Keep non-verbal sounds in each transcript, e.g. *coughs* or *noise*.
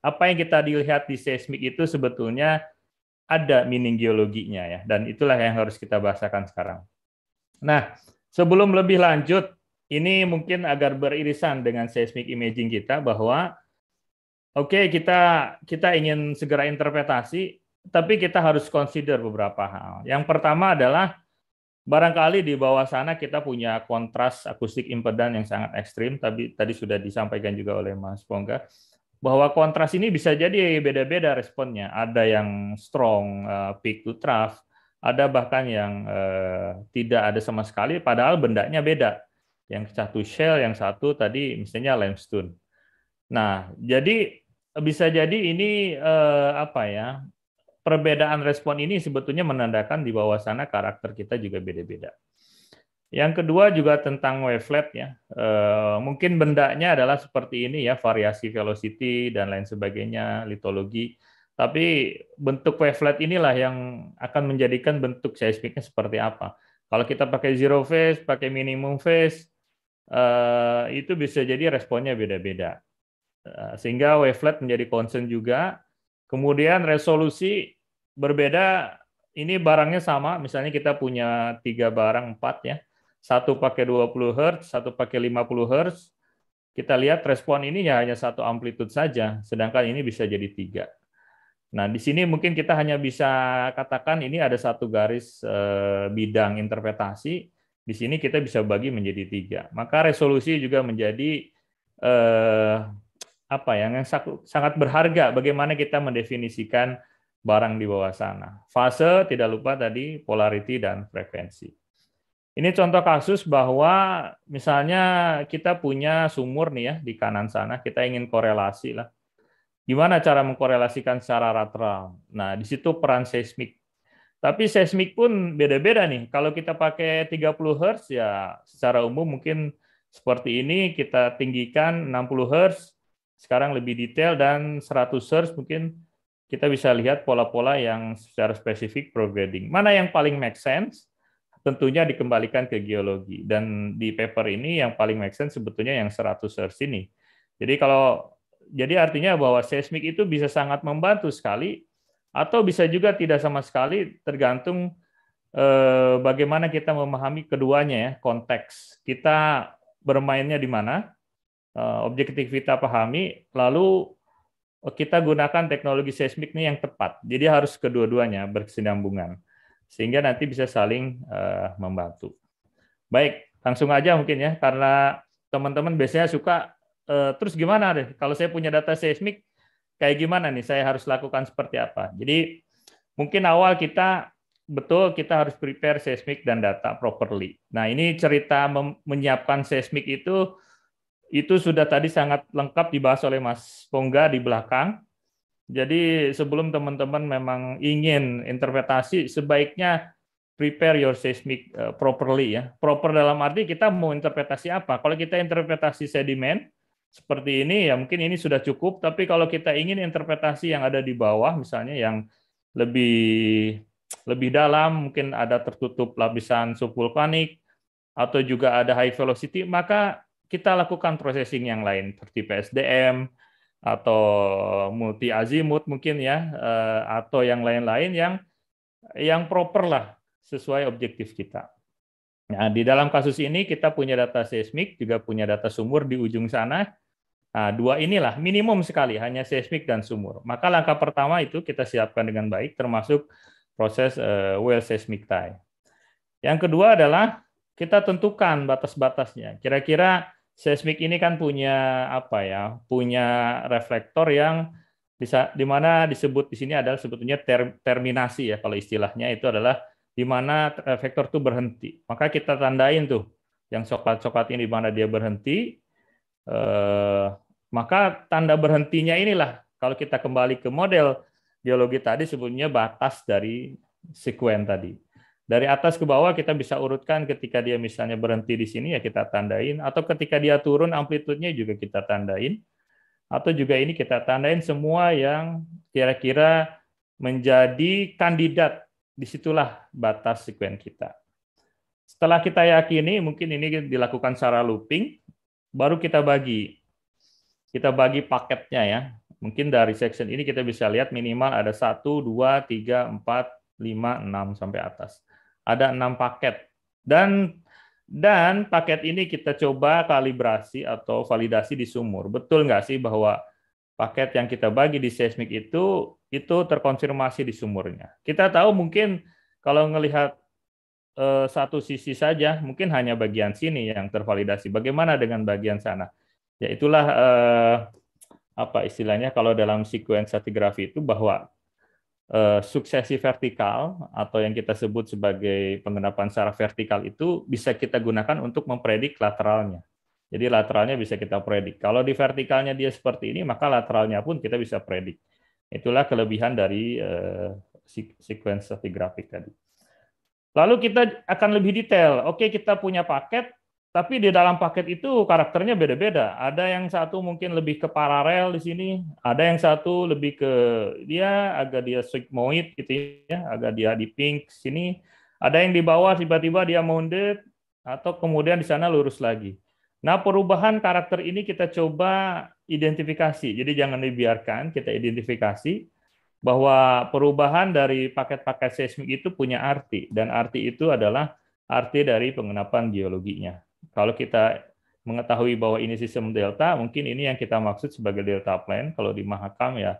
apa yang kita dilihat di seismik itu sebetulnya ada meaning geologinya ya dan itulah yang harus kita bahasakan sekarang. Nah, sebelum lebih lanjut ini mungkin agar beririsan dengan seismic imaging kita bahwa oke okay, kita kita ingin segera interpretasi tapi kita harus consider beberapa hal. Yang pertama adalah barangkali di bawah sana kita punya kontras akustik impedan yang sangat ekstrim tapi tadi sudah disampaikan juga oleh Mas Pongga bahwa kontras ini bisa jadi beda-beda responnya. Ada yang strong eh, peak to trough, ada bahkan yang eh, tidak ada sama sekali padahal bendanya beda. Yang satu shell, yang satu tadi misalnya limestone. Nah, jadi bisa jadi ini eh, apa ya? Perbedaan respon ini sebetulnya menandakan di bawah sana karakter kita juga beda-beda. Yang kedua juga tentang wavelet ya. E, mungkin bendanya adalah seperti ini ya, variasi velocity dan lain sebagainya, litologi. Tapi bentuk wavelet inilah yang akan menjadikan bentuk seismiknya seperti apa. Kalau kita pakai zero phase, pakai minimum phase, e, itu bisa jadi responnya beda-beda. E, sehingga wavelet menjadi concern juga. Kemudian resolusi berbeda, ini barangnya sama, misalnya kita punya tiga barang, empat ya, satu pakai 20 Hz, satu pakai 50 Hz, kita lihat respon ini ya hanya satu amplitude saja, sedangkan ini bisa jadi tiga. Nah, di sini mungkin kita hanya bisa katakan ini ada satu garis eh, bidang interpretasi, di sini kita bisa bagi menjadi tiga. Maka resolusi juga menjadi eh, apa ya, yang sangat berharga bagaimana kita mendefinisikan barang di bawah sana. Fase tidak lupa tadi polarity dan frekuensi. Ini contoh kasus bahwa misalnya kita punya sumur nih ya di kanan sana, kita ingin korelasi lah. Gimana cara mengkorelasikan secara lateral? Nah, di situ peran seismik. Tapi seismik pun beda-beda nih. Kalau kita pakai 30 Hz ya secara umum mungkin seperti ini kita tinggikan 60 Hz, sekarang lebih detail dan 100 Hz mungkin kita bisa lihat pola-pola yang secara spesifik prograding. Mana yang paling make sense? tentunya dikembalikan ke geologi. Dan di paper ini yang paling make sense sebetulnya yang 100 Hz ini. Jadi kalau jadi artinya bahwa seismik itu bisa sangat membantu sekali atau bisa juga tidak sama sekali tergantung eh, bagaimana kita memahami keduanya ya, konteks. Kita bermainnya di mana? Eh, objektif kita pahami, lalu kita gunakan teknologi seismik ini yang tepat. Jadi harus kedua-duanya berkesinambungan sehingga nanti bisa saling uh, membantu. Baik, langsung aja mungkin ya karena teman-teman biasanya suka uh, terus gimana deh kalau saya punya data seismik kayak gimana nih saya harus lakukan seperti apa. Jadi mungkin awal kita betul kita harus prepare seismik dan data properly. Nah, ini cerita menyiapkan seismik itu itu sudah tadi sangat lengkap dibahas oleh Mas Pongga di belakang. Jadi sebelum teman-teman memang ingin interpretasi, sebaiknya prepare your seismic e, properly ya. Proper dalam arti kita mau interpretasi apa? Kalau kita interpretasi sedimen seperti ini ya mungkin ini sudah cukup, tapi kalau kita ingin interpretasi yang ada di bawah misalnya yang lebih lebih dalam, mungkin ada tertutup lapisan subvulkanik atau juga ada high velocity, maka kita lakukan processing yang lain seperti PSDM, atau multi azimut mungkin ya eh, atau yang lain-lain yang yang proper lah sesuai objektif kita. Nah, di dalam kasus ini kita punya data seismik, juga punya data sumur di ujung sana. Nah, dua inilah minimum sekali hanya seismik dan sumur. Maka langkah pertama itu kita siapkan dengan baik termasuk proses eh, well seismic tie. Yang kedua adalah kita tentukan batas-batasnya. Kira-kira seismik ini kan punya apa ya? Punya reflektor yang bisa di mana disebut di sini adalah sebetulnya ter, terminasi ya kalau istilahnya itu adalah di mana reflektor itu berhenti. Maka kita tandain tuh yang coklat-coklat ini di mana dia berhenti. Eh, maka tanda berhentinya inilah kalau kita kembali ke model geologi tadi sebetulnya batas dari sekuen tadi. Dari atas ke bawah kita bisa urutkan ketika dia misalnya berhenti di sini ya kita tandain atau ketika dia turun amplitudenya juga kita tandain atau juga ini kita tandain semua yang kira-kira menjadi kandidat disitulah batas sekuen kita. Setelah kita yakini mungkin ini dilakukan secara looping baru kita bagi kita bagi paketnya ya. Mungkin dari section ini kita bisa lihat minimal ada satu, dua, tiga, empat, lima, enam sampai atas ada enam paket dan dan paket ini kita coba kalibrasi atau validasi di sumur. Betul nggak sih bahwa paket yang kita bagi di seismik itu itu terkonfirmasi di sumurnya. Kita tahu mungkin kalau ngelihat eh, satu sisi saja, mungkin hanya bagian sini yang tervalidasi. Bagaimana dengan bagian sana? Ya itulah eh, apa istilahnya kalau dalam sekuensiatigrafi itu bahwa Eh, suksesi vertikal atau yang kita sebut sebagai pengendapan secara vertikal itu bisa kita gunakan untuk mempredik lateralnya. Jadi lateralnya bisa kita predik. Kalau di vertikalnya dia seperti ini, maka lateralnya pun kita bisa predik. Itulah kelebihan dari eh, sequence of the tadi. Lalu kita akan lebih detail. Oke, kita punya paket, tapi di dalam paket itu karakternya beda-beda. Ada yang satu mungkin lebih ke paralel di sini, ada yang satu lebih ke dia agak dia sigmoid gitu ya, agak dia di pink sini. Ada yang di bawah tiba-tiba dia mounded atau kemudian di sana lurus lagi. Nah, perubahan karakter ini kita coba identifikasi. Jadi jangan dibiarkan, kita identifikasi bahwa perubahan dari paket-paket seismik itu punya arti dan arti itu adalah arti dari pengenapan geologinya. Kalau kita mengetahui bahwa ini sistem delta, mungkin ini yang kita maksud sebagai delta plan. Kalau di Mahakam ya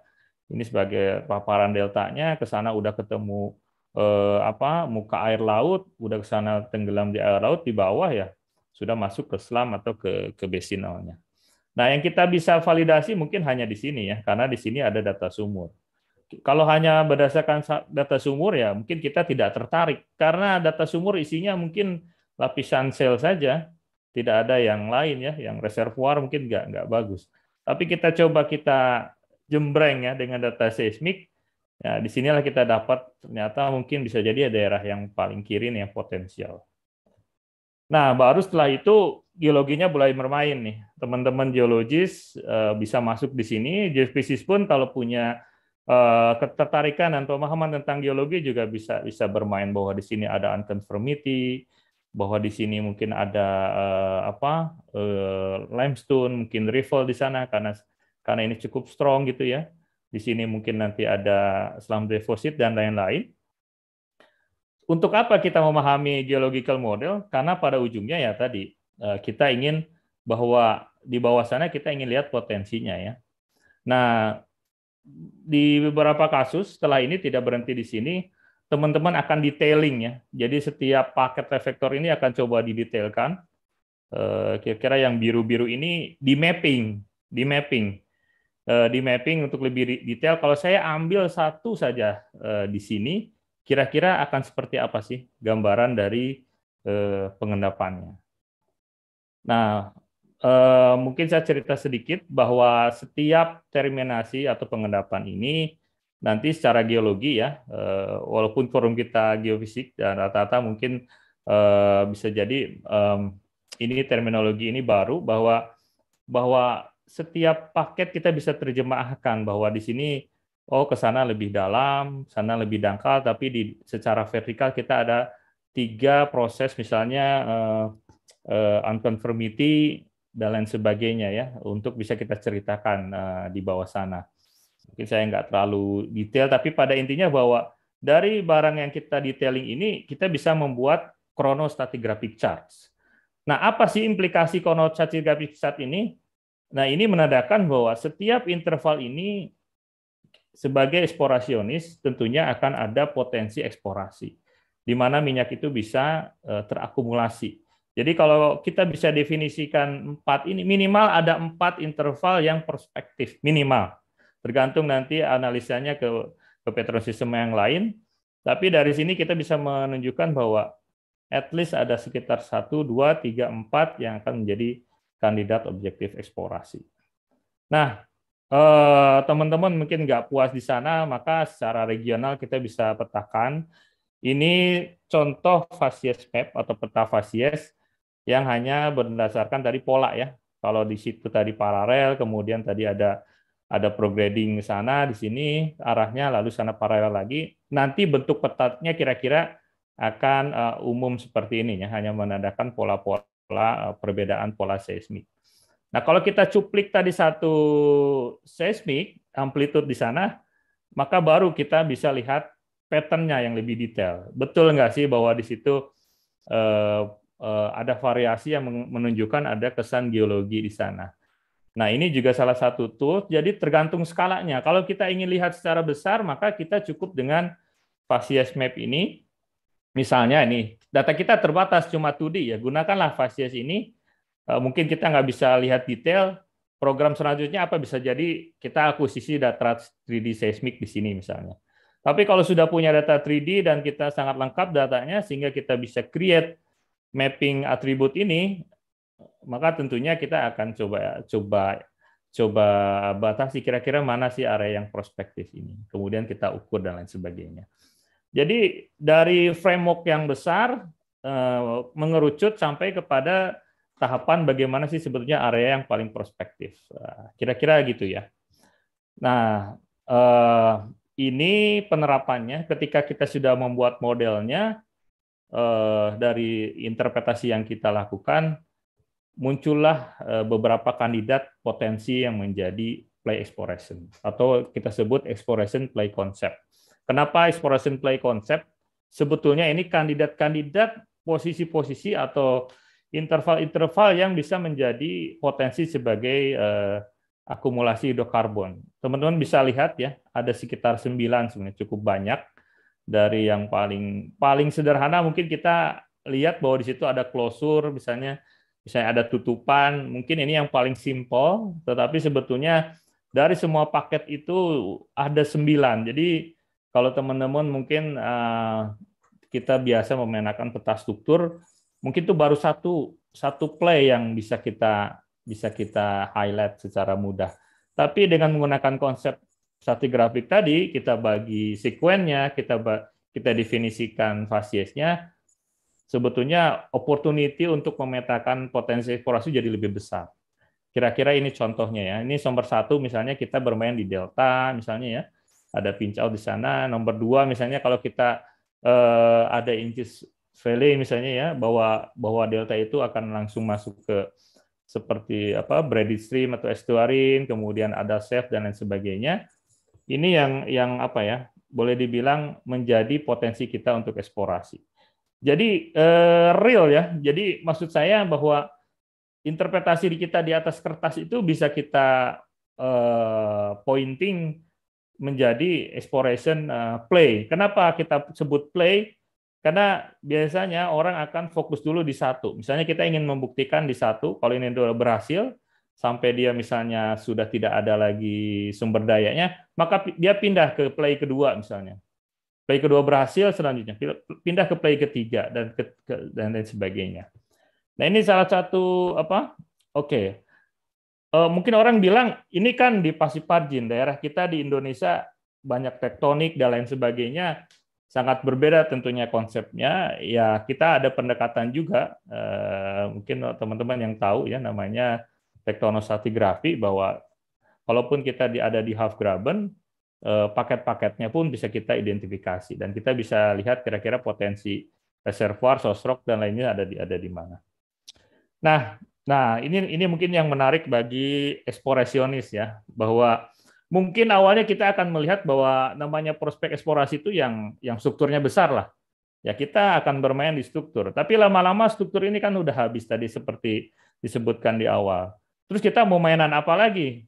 ini sebagai paparan deltanya ke sana udah ketemu eh, apa muka air laut, udah ke sana tenggelam di air laut di bawah ya sudah masuk ke selam atau ke ke basinalnya. Nah, yang kita bisa validasi mungkin hanya di sini ya, karena di sini ada data sumur. Kalau hanya berdasarkan data sumur ya mungkin kita tidak tertarik karena data sumur isinya mungkin lapisan sel saja, tidak ada yang lain ya, yang reservoir mungkin nggak nggak bagus. Tapi kita coba kita jembreng ya dengan data seismik, ya di sinilah kita dapat ternyata mungkin bisa jadi ya daerah yang paling kiri nih yang potensial. Nah, baru setelah itu geologinya mulai bermain nih. Teman-teman geologis eh, bisa masuk di sini. Geofisis pun kalau punya eh, ketertarikan dan pemahaman tentang geologi juga bisa bisa bermain bahwa di sini ada unconformity, bahwa di sini mungkin ada uh, apa uh, limestone, mungkin rifle di sana karena karena ini cukup strong gitu ya. Di sini mungkin nanti ada slum deposit dan lain-lain. Untuk apa kita memahami geological model? Karena pada ujungnya ya tadi uh, kita ingin bahwa di bawah sana kita ingin lihat potensinya ya. Nah, di beberapa kasus setelah ini tidak berhenti di sini, teman-teman akan detailing ya. Jadi setiap paket reflektor ini akan coba didetailkan. Eh, kira-kira yang biru-biru ini di mapping, di mapping, eh, di mapping untuk lebih detail. Kalau saya ambil satu saja eh, di sini, kira-kira akan seperti apa sih gambaran dari pengendapannya? Nah, mungkin saya cerita sedikit bahwa setiap terminasi atau pengendapan ini nanti secara geologi ya, eh, walaupun forum kita geofisik dan rata-rata mungkin eh, bisa jadi ini terminologi ini baru bahwa bahwa setiap paket kita bisa terjemahkan bahwa di sini oh ke sana lebih dalam, sana lebih dangkal, tapi di secara vertikal kita ada tiga proses misalnya eh, unconformity dan lain sebagainya ya untuk bisa kita ceritakan di bawah sana. Mungkin saya nggak terlalu detail, tapi pada intinya bahwa dari barang yang kita detailing ini, kita bisa membuat chronostratigraphic charts. Nah, apa sih implikasi chronostratigraphic chart ini? Nah, ini menandakan bahwa setiap interval ini sebagai eksplorasionis tentunya akan ada potensi eksplorasi di mana minyak itu bisa eh, terakumulasi. Jadi kalau kita bisa definisikan empat ini minimal ada empat interval yang perspektif minimal. Tergantung nanti analisanya ke ke petrosistem yang lain. Tapi dari sini kita bisa menunjukkan bahwa at least ada sekitar 1, 2, 3, 4 yang akan menjadi kandidat objektif eksplorasi. Nah, eh, teman-teman eh, mungkin nggak puas di sana, maka secara regional kita bisa petakan. Ini contoh fasies map atau peta fasies yang hanya berdasarkan dari pola ya. Kalau di situ tadi paralel, kemudian tadi ada ada prograding di sana di sini arahnya lalu sana paralel lagi nanti bentuk petatnya kira-kira akan eh, umum seperti ini ya hanya menandakan pola-pola eh, perbedaan pola seismik. Nah kalau kita cuplik tadi satu seismik amplitude di sana maka baru kita bisa lihat patternnya yang lebih detail. Betul nggak sih bahwa di situ eh, ada variasi yang menunjukkan ada kesan geologi di sana. Nah, ini juga salah satu tool. Jadi tergantung skalanya. Kalau kita ingin lihat secara besar, maka kita cukup dengan Facies Map ini. Misalnya ini, data kita terbatas cuma 2D ya. Gunakanlah Facies ini. Eh, mungkin kita nggak bisa lihat detail. Program selanjutnya apa bisa jadi kita akuisisi data 3D seismik di sini misalnya. Tapi kalau sudah punya data 3D dan kita sangat lengkap datanya sehingga kita bisa create mapping atribut ini maka tentunya kita akan coba coba coba batasi kira-kira mana sih area yang prospektif ini. Kemudian kita ukur dan lain sebagainya. Jadi dari framework yang besar eh, mengerucut sampai kepada tahapan bagaimana sih sebetulnya area yang paling prospektif. Eh, kira-kira gitu ya. Nah, eh, ini penerapannya ketika kita sudah membuat modelnya dari interpretasi yang kita lakukan muncullah eh, beberapa kandidat potensi yang menjadi play exploration atau kita sebut exploration play concept. Kenapa exploration play concept? Sebetulnya ini kandidat-kandidat posisi-posisi atau interval-interval yang bisa menjadi potensi sebagai uh, akumulasi hidrokarbon. Teman-teman bisa lihat ya, ada sekitar 9 sebenarnya cukup banyak dari yang paling paling sederhana mungkin kita lihat bahwa di situ ada klosur misalnya misalnya ada tutupan, mungkin ini yang paling simpel, tetapi sebetulnya dari semua paket itu ada sembilan. Jadi kalau teman-teman mungkin eh, kita biasa memenangkan peta struktur, mungkin itu baru satu satu play yang bisa kita bisa kita highlight secara mudah. Tapi dengan menggunakan konsep satu grafik tadi, kita bagi sekuennya, kita kita definisikan fasiesnya, sebetulnya opportunity untuk memetakan potensi eksplorasi jadi lebih besar. Kira-kira ini contohnya ya. Ini nomor satu misalnya kita bermain di delta misalnya ya, ada pinch di sana. Nomor dua misalnya kalau kita eh, ada incis valley misalnya ya, bahwa bahwa delta itu akan langsung masuk ke seperti apa bread stream atau estuarin, kemudian ada safe dan lain sebagainya. Ini yang yang apa ya? Boleh dibilang menjadi potensi kita untuk eksplorasi jadi eh, real ya. Jadi maksud saya bahwa interpretasi kita di atas kertas itu bisa kita eh, pointing menjadi exploration eh, play. Kenapa kita sebut play? Karena biasanya orang akan fokus dulu di satu. Misalnya kita ingin membuktikan di satu, kalau ini sudah berhasil, sampai dia misalnya sudah tidak ada lagi sumber dayanya, maka dia pindah ke play kedua misalnya. Play kedua berhasil, selanjutnya pindah ke play ketiga dan ke, ke, dan lain sebagainya. Nah ini salah satu apa? Oke, okay. uh, eh, mungkin orang bilang ini kan di Parjin daerah kita di Indonesia banyak tektonik dan lain sebagainya sangat berbeda tentunya konsepnya. Ya kita ada pendekatan juga, eh, mungkin teman-teman yang tahu ya namanya tektonostratigrafi bahwa walaupun kita ada di half graben Eh, paket-paketnya pun bisa kita identifikasi dan kita bisa lihat kira-kira potensi reservoir, sosrok dan lainnya ada di ada di mana. Nah, nah ini ini mungkin yang menarik bagi eksplorasionis ya bahwa mungkin awalnya kita akan melihat bahwa namanya prospek eksplorasi itu yang yang strukturnya besar lah. Ya kita akan bermain di struktur. Tapi lama-lama struktur ini kan udah habis tadi seperti disebutkan di awal. Terus kita mau mainan apa lagi?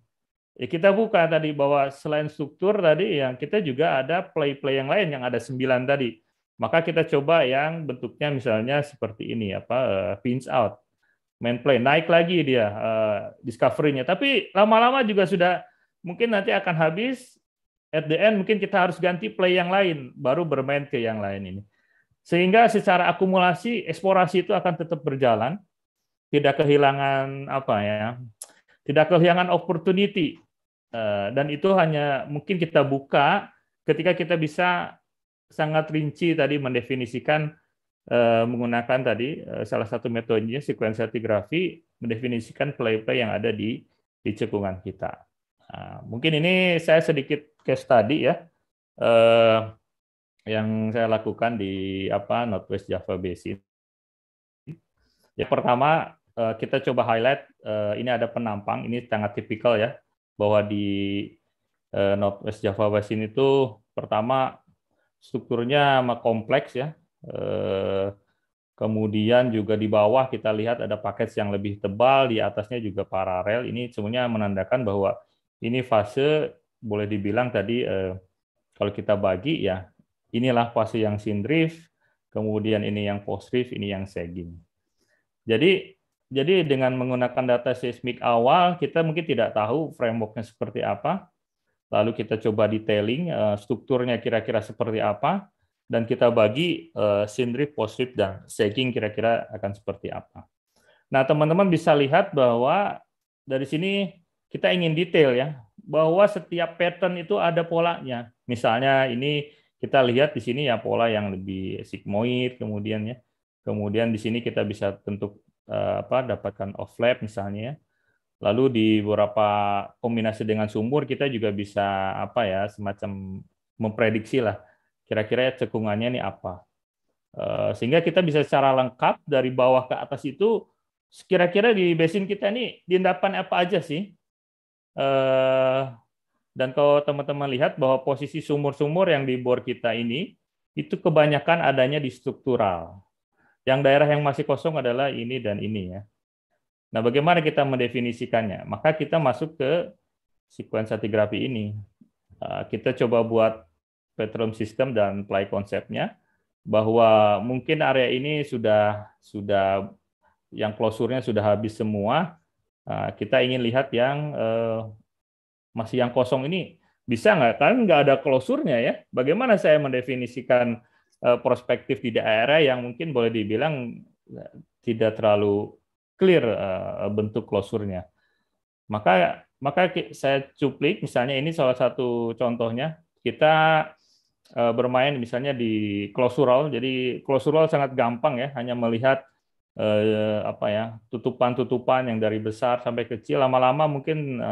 Ya kita buka tadi bahwa selain struktur tadi yang kita juga ada play-play yang lain yang ada sembilan tadi. Maka kita coba yang bentuknya misalnya seperti ini apa uh, pinch out, main play naik lagi dia uh, discovery-nya. Tapi lama-lama juga sudah mungkin nanti akan habis at the end mungkin kita harus ganti play yang lain baru bermain ke yang lain ini. Sehingga secara akumulasi eksplorasi itu akan tetap berjalan, tidak kehilangan apa ya tidak kehilangan opportunity. Eh, dan itu hanya mungkin kita buka ketika kita bisa sangat rinci tadi mendefinisikan eh, menggunakan tadi eh, salah satu metodenya sekuensiatigrafi mendefinisikan play-play yang ada di di cekungan kita. Nah, mungkin ini saya sedikit case tadi ya eh, yang saya lakukan di apa Northwest Java Basin. Ya pertama Eh, kita coba highlight eh, ini ada penampang, ini sangat tipikal ya bahwa di eh, Northwest Java Basin itu pertama strukturnya kompleks ya. kemudian juga di bawah kita lihat ada paket yang lebih tebal, di atasnya juga paralel. Ini semuanya menandakan bahwa ini fase boleh dibilang tadi kalau kita bagi ya inilah fase yang sin drift kemudian ini yang post drift ini yang sagging. Jadi jadi dengan menggunakan data seismik awal, kita mungkin tidak tahu frameworknya seperti apa. Lalu kita coba detailing eh, strukturnya kira-kira seperti apa, dan kita bagi sindri, eh, post dan shaking kira-kira akan seperti apa. Nah, teman-teman bisa lihat bahwa dari sini kita ingin detail ya, bahwa setiap pattern itu ada polanya. Misalnya ini kita lihat di sini ya pola yang lebih sigmoid, kemudian ya, Kemudian di sini kita bisa tentu Eh, apa dapatkan off lab misalnya. Ya. Lalu di beberapa kombinasi dengan sumur kita juga bisa apa ya semacam memprediksi lah kira-kira cekungannya ini apa. Eh, sehingga kita bisa secara lengkap dari bawah ke atas itu kira-kira di basin kita ini diendapan apa aja sih? Eh, dan kalau teman-teman lihat bahwa posisi sumur-sumur yang di bor kita ini itu kebanyakan adanya di struktural yang daerah yang masih kosong adalah ini dan ini ya. Nah, bagaimana kita mendefinisikannya? Maka kita masuk ke sequence stratigrafi ini. Ah, kita coba buat petrum system dan play konsepnya bahwa mungkin area ini sudah sudah yang klosurnya sudah habis semua. Ah, kita ingin lihat yang eh, masih yang kosong ini bisa nggak? Kan nggak ada klosurnya ya. Bagaimana saya mendefinisikan Eh, perspektif di daerah yang mungkin boleh dibilang eh, tidak terlalu clear eh, bentuk klosurnya. Maka maka saya cuplik misalnya ini salah satu contohnya kita bermain misalnya di klosural. Jadi klosural sangat gampang ya, hanya melihat apa ya, tutupan-tutupan yang dari besar sampai kecil lama-lama mungkin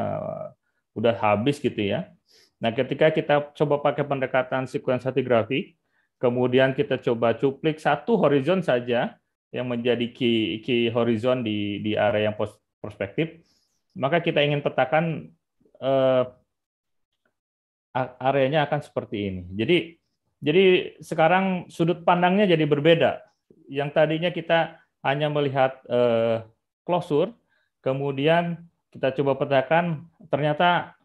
udah habis gitu ya. Nah, ketika kita coba pakai pendekatan sekuensiatigrafi, Kemudian kita coba cuplik satu horizon saja yang menjadi key, key horizon di, di area yang prospektif. Maka kita ingin petakan eh, areanya akan seperti ini. Jadi jadi sekarang sudut pandangnya jadi berbeda. Yang tadinya kita hanya melihat eh, klosur, kemudian kita coba petakan ternyata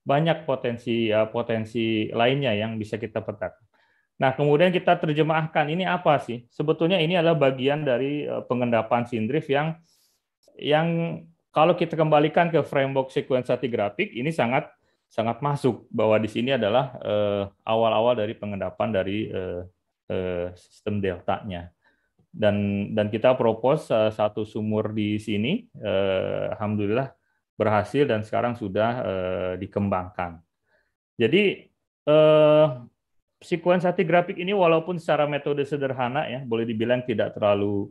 banyak potensi uh, potensi lainnya yang bisa kita petakan. Nah, kemudian kita terjemahkan ini apa sih? Sebetulnya ini adalah bagian dari e, pengendapan sindrif yang yang kalau kita kembalikan ke framework sekuensiasi grafik ini sangat sangat masuk bahwa di sini adalah e, awal-awal dari pengendapan dari eh, eh, sistem deltanya. Dan dan kita propose e, satu sumur di sini alhamdulillah berhasil dan sekarang sudah dikembangkan. Jadi sekuensi grafik ini walaupun secara metode sederhana ya boleh dibilang tidak terlalu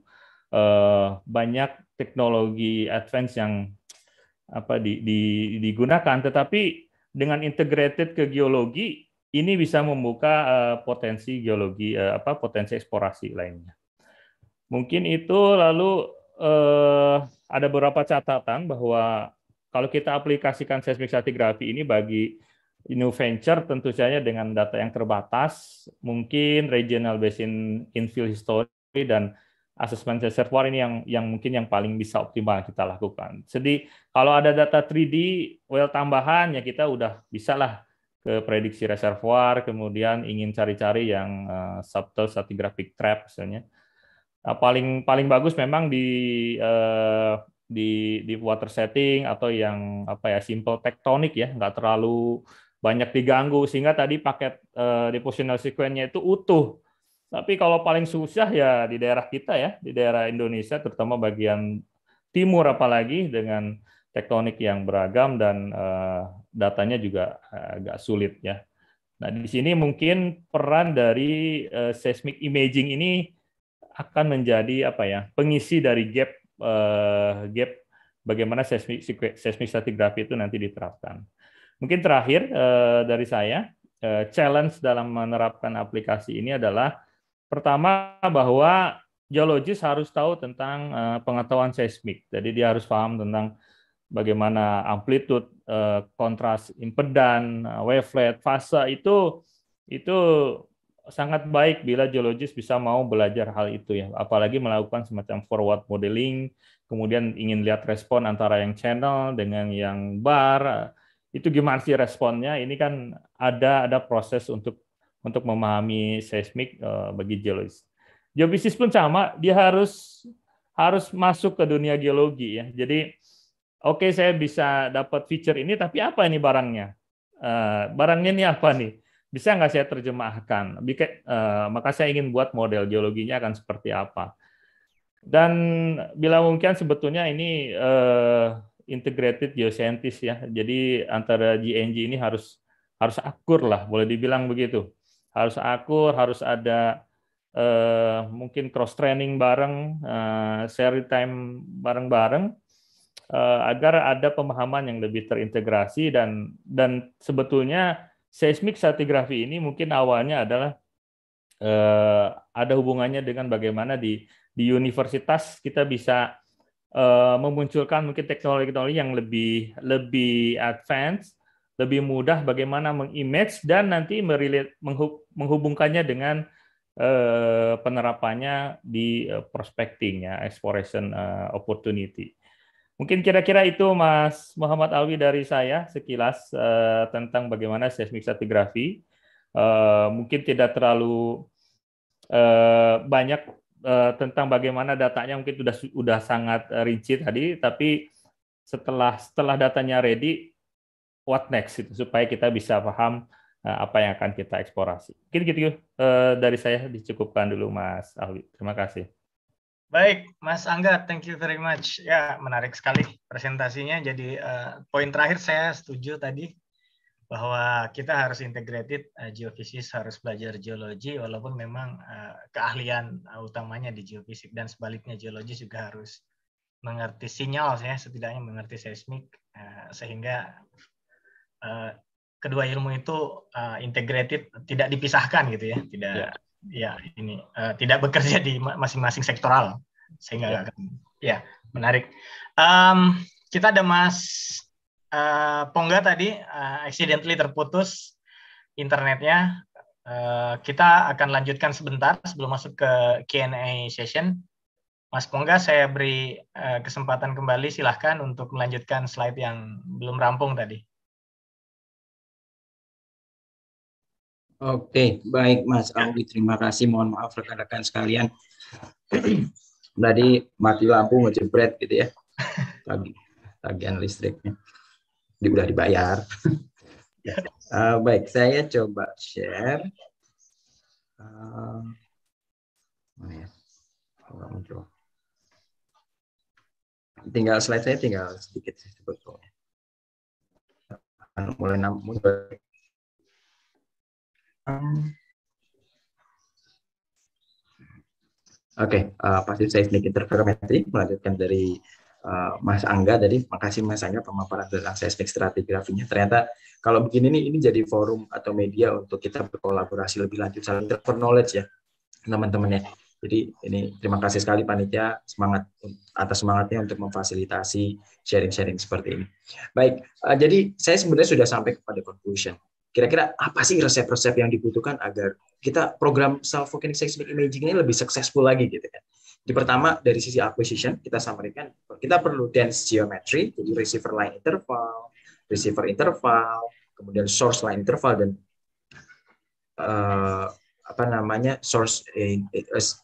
uh, banyak teknologi advance yang apa di, di, digunakan, tetapi dengan integrated ke geologi ini bisa membuka uh, potensi geologi uh, apa potensi eksplorasi lainnya. Mungkin itu lalu uh, ada beberapa catatan bahwa kalau kita aplikasikan seismik stratigrafi ini bagi new venture tentu saja dengan data yang terbatas, mungkin regional basin infill history dan assessment reservoir ini yang yang mungkin yang paling bisa optimal kita lakukan. Jadi kalau ada data 3D well tambahan ya kita udah bisa lah ke prediksi reservoir, kemudian ingin cari-cari yang uh, subtle stratigraphic trap misalnya. Nah, paling paling bagus memang di uh, di di water setting atau yang apa ya simple tektonik ya, nggak terlalu banyak diganggu sehingga tadi paket uh, eh, depositional sequence-nya itu utuh. Tapi kalau paling susah ya di daerah kita ya, di daerah Indonesia terutama bagian timur apalagi dengan tektonik yang beragam dan uh, datanya juga eh, agak sulit ya. Nah, di sini mungkin peran dari uh, seismic imaging ini akan menjadi apa ya? pengisi dari gap uh, gap bagaimana seismic seismic stratigraphy itu nanti diterapkan. Mungkin terakhir eh, dari saya, eh, challenge dalam menerapkan aplikasi ini adalah pertama bahwa geologis harus tahu tentang eh, pengetahuan seismik. Jadi dia harus paham tentang bagaimana amplitude, eh, kontras impedan, eh, wavelet, fase itu itu sangat baik bila geologis bisa mau belajar hal itu ya. Apalagi melakukan semacam forward modeling, kemudian ingin lihat respon antara yang channel dengan yang bar itu gimana sih responnya? Ini kan ada ada proses untuk untuk memahami seismik eh, bagi geologis. Geofisik pun sama, dia harus harus masuk ke dunia geologi ya. Jadi oke okay, saya bisa dapat feature ini, tapi apa ini barangnya? Eh, barangnya ini apa nih? Bisa nggak saya terjemahkan? Eh, maka saya ingin buat model geologinya akan seperti apa. Dan bila mungkin sebetulnya ini uh, integrated geoscientist ya. Jadi antara GNG ini harus harus akur lah, boleh dibilang begitu. Harus akur, harus ada eh, mungkin cross training bareng, eh, share time bareng-bareng eh, agar ada pemahaman yang lebih terintegrasi dan dan sebetulnya seismik stratigrafi ini mungkin awalnya adalah eh, ada hubungannya dengan bagaimana di di universitas kita bisa Eh, memunculkan mungkin teknologi-teknologi yang lebih lebih advance, lebih mudah bagaimana mengimage dan nanti menghubungkannya dengan eh, penerapannya di eh, prospecting ya, exploration opportunity. Mungkin kira-kira itu Mas Muhammad Alwi dari saya sekilas tentang bagaimana seismik stratigrafi. mungkin tidak terlalu banyak Eh, tentang bagaimana datanya mungkin sudah sudah sangat eh, rinci tadi, tapi setelah setelah datanya ready, what next itu supaya kita bisa paham eh, apa yang akan kita eksplorasi. Mungkin gitu uh, dari saya dicukupkan dulu Mas Alwi. Terima kasih. Baik, Mas Angga, thank you very much. Ya, menarik sekali presentasinya. Jadi poin terakhir saya setuju tadi bahwa kita harus integrated uh, geofisik harus belajar geologi walaupun memang uh, keahlian uh, utamanya di geofisik dan sebaliknya geologi juga harus mengerti sinyal ya setidaknya mengerti seismik uh, sehingga uh, kedua ilmu itu uh, integrated tidak dipisahkan gitu ya tidak ya, ya ini uh, tidak bekerja di masing-masing sektoral sehingga ya, ya menarik um, kita ada Mas uh, Pongga tadi uh, accidentally terputus internetnya. Uh, kita akan lanjutkan sebentar sebelum masuk ke Q&A session. Mas Pongga, saya beri uh, kesempatan kembali, silahkan untuk melanjutkan slide yang belum rampung tadi. Oke, baik Mas Audi, terima kasih. Mohon maaf rekan-rekan sekalian. *clears throat* Tadi mati lampu ngejebret gitu ya, tagihan listriknya di, udah dibayar. uh, *laughs* baik, saya coba share. Uh, mana ya? Nggak muncul. Tinggal slide saya tinggal sedikit sih sebetulnya. Mulai enam um, Oke, okay, uh, eh, pasti saya sedikit interferometri melanjutkan dari Eh, Mas Angga tadi. Makasih Mas Angga pemaparan tentang seismik stratigrafinya. Ternyata kalau begini nih ini jadi forum atau media untuk kita berkolaborasi lebih lanjut saling for knowledge ya teman-teman ya. Jadi ini terima kasih sekali panitia semangat atas semangatnya untuk memfasilitasi sharing-sharing seperti ini. Baik, uh, jadi saya sebenarnya sudah sampai kepada conclusion. Kira-kira apa sih resep-resep yang dibutuhkan agar kita program self volcanic seismic imaging ini lebih successful lagi gitu kan? Ya? Di pertama dari sisi acquisition kita sampaikan kita perlu dense geometry, jadi receiver line interval, receiver interval, kemudian source line interval dan uh, apa namanya source eh,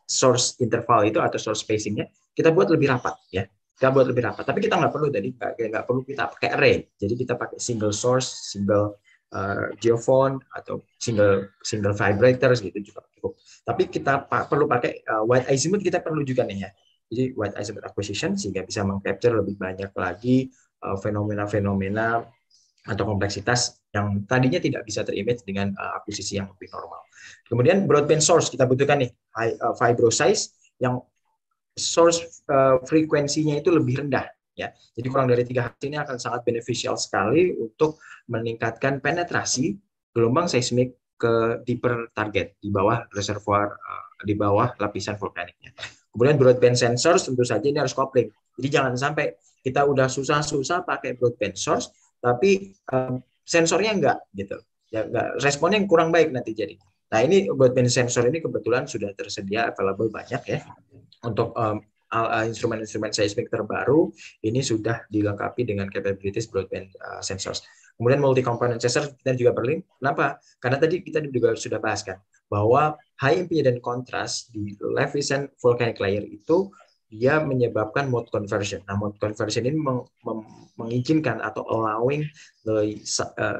source interval itu atau source spacingnya kita buat lebih rapat ya kita buat lebih rapat tapi kita nggak perlu tadi nggak perlu kita pakai array jadi kita pakai single source single uh, eh, geophone atau single single vibrators gitu juga cukup. Tapi kita pa perlu pakai uh, eh, wide azimuth kita perlu juga nih ya. Jadi wide azimuth acquisition sehingga bisa mengcapture lebih banyak lagi eh, fenomena-fenomena uh, atau kompleksitas yang tadinya tidak bisa terimage dengan uh, akuisisi yang lebih normal. Kemudian broadband source kita butuhkan nih high, uh, fibro size yang source uh, frekuensinya itu lebih rendah ya. Jadi kurang dari tiga hari ini akan sangat beneficial sekali untuk meningkatkan penetrasi gelombang seismik ke deeper target di bawah reservoir eh, di bawah lapisan vulkaniknya. Kemudian broadband sensors tentu saja ini harus kopling. Jadi jangan sampai kita udah susah-susah pakai broadband source tapi um, sensornya enggak gitu. Ya enggak responnya yang kurang baik nanti jadi. Nah, ini broadband sensor ini kebetulan sudah tersedia available banyak ya untuk um, Eh, instrumen-instrumen seismik terbaru ini sudah dilengkapi dengan capabilities broadband uh, sensors. Kemudian multi component sensor kita juga perlu. Kenapa? Karena tadi kita juga sudah bahas kan bahwa high impedance contrast di Leviathan volcanic layer itu dia menyebabkan mode conversion. Nah, mode conversion ini meng, meng, mengizinkan atau allowing the uh,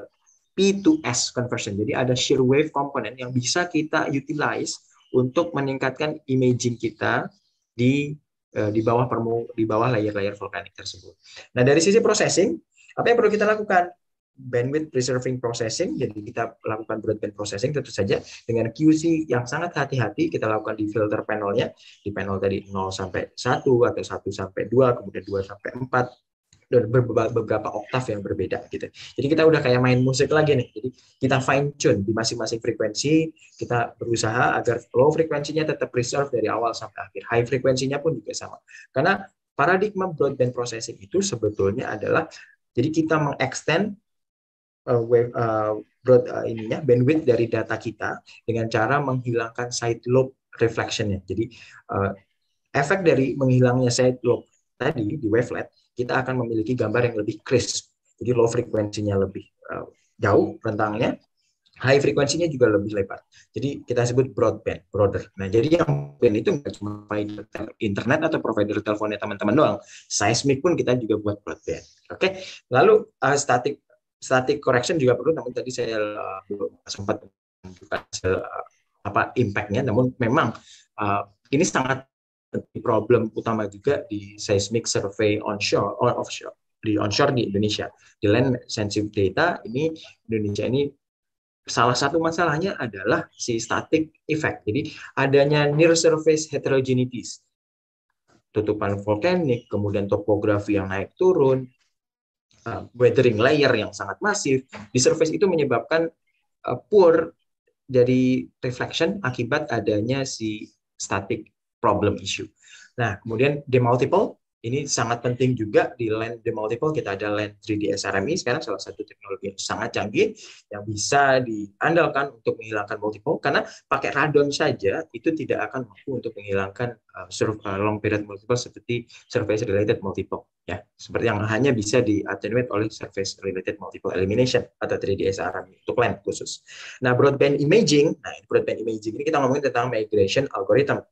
P 2 S conversion. Jadi ada shear wave component yang bisa kita utilize untuk meningkatkan imaging kita di Eh, di bawah permu di bawah layer-layer vulkanik tersebut. Nah, dari sisi processing, apa yang perlu kita lakukan? Bandwidth preserving processing, jadi kita lakukan broadband processing tentu saja dengan QC yang sangat hati-hati kita lakukan di filter panelnya, di panel tadi 0 sampai 1 atau 1 sampai 2, kemudian 2 sampai 4, beberapa oktav yang berbeda gitu. Jadi kita udah kayak main musik lagi nih. Jadi kita fine tune di masing-masing frekuensi, kita berusaha agar low frekuensinya tetap preserve dari awal sampai akhir. High frekuensinya pun juga sama. Karena paradigma broadband processing itu sebetulnya adalah jadi kita mengextend uh, wave uh, broad uh, ininya bandwidth dari data kita dengan cara menghilangkan side lobe reflectionnya. Jadi uh, efek dari menghilangnya side lobe tadi di wavelet kita akan memiliki gambar yang lebih crisp. Jadi low frekuensinya lebih uh, jauh rentangnya, high frekuensinya juga lebih lebar. Jadi kita sebut broadband, broader. Nah, jadi yang band itu nggak cuma provider internet atau provider teleponnya teman-teman doang. Seismik pun kita juga buat broadband. Oke. Okay? Lalu uh, static static correction juga perlu namun tadi saya uh, sempat membuka uh, apa impactnya namun memang uh, ini sangat tapi problem utama juga di seismic survey onshore or offshore di onshore di Indonesia di land sensitive data ini Indonesia ini salah satu masalahnya adalah si static effect jadi adanya near surface heterogeneities tutupan vulkanik kemudian topografi yang naik turun uh, weathering layer yang sangat masif di surface itu menyebabkan uh, poor dari reflection akibat adanya si static problem issue. Nah, kemudian the multiple ini sangat penting juga di land the multiple kita ada land 3D SRMI sekarang salah satu teknologi yang sangat canggih yang bisa diandalkan untuk menghilangkan multiple karena pakai radon saja itu tidak akan mampu untuk menghilangkan uh, uh long period multiple seperti surface related multiple ya seperti yang hanya bisa di attenuate oleh surface related multiple elimination atau 3D SRMI untuk land khusus. Nah, broadband imaging, nah broadband imaging ini kita ngomongin tentang migration algorithm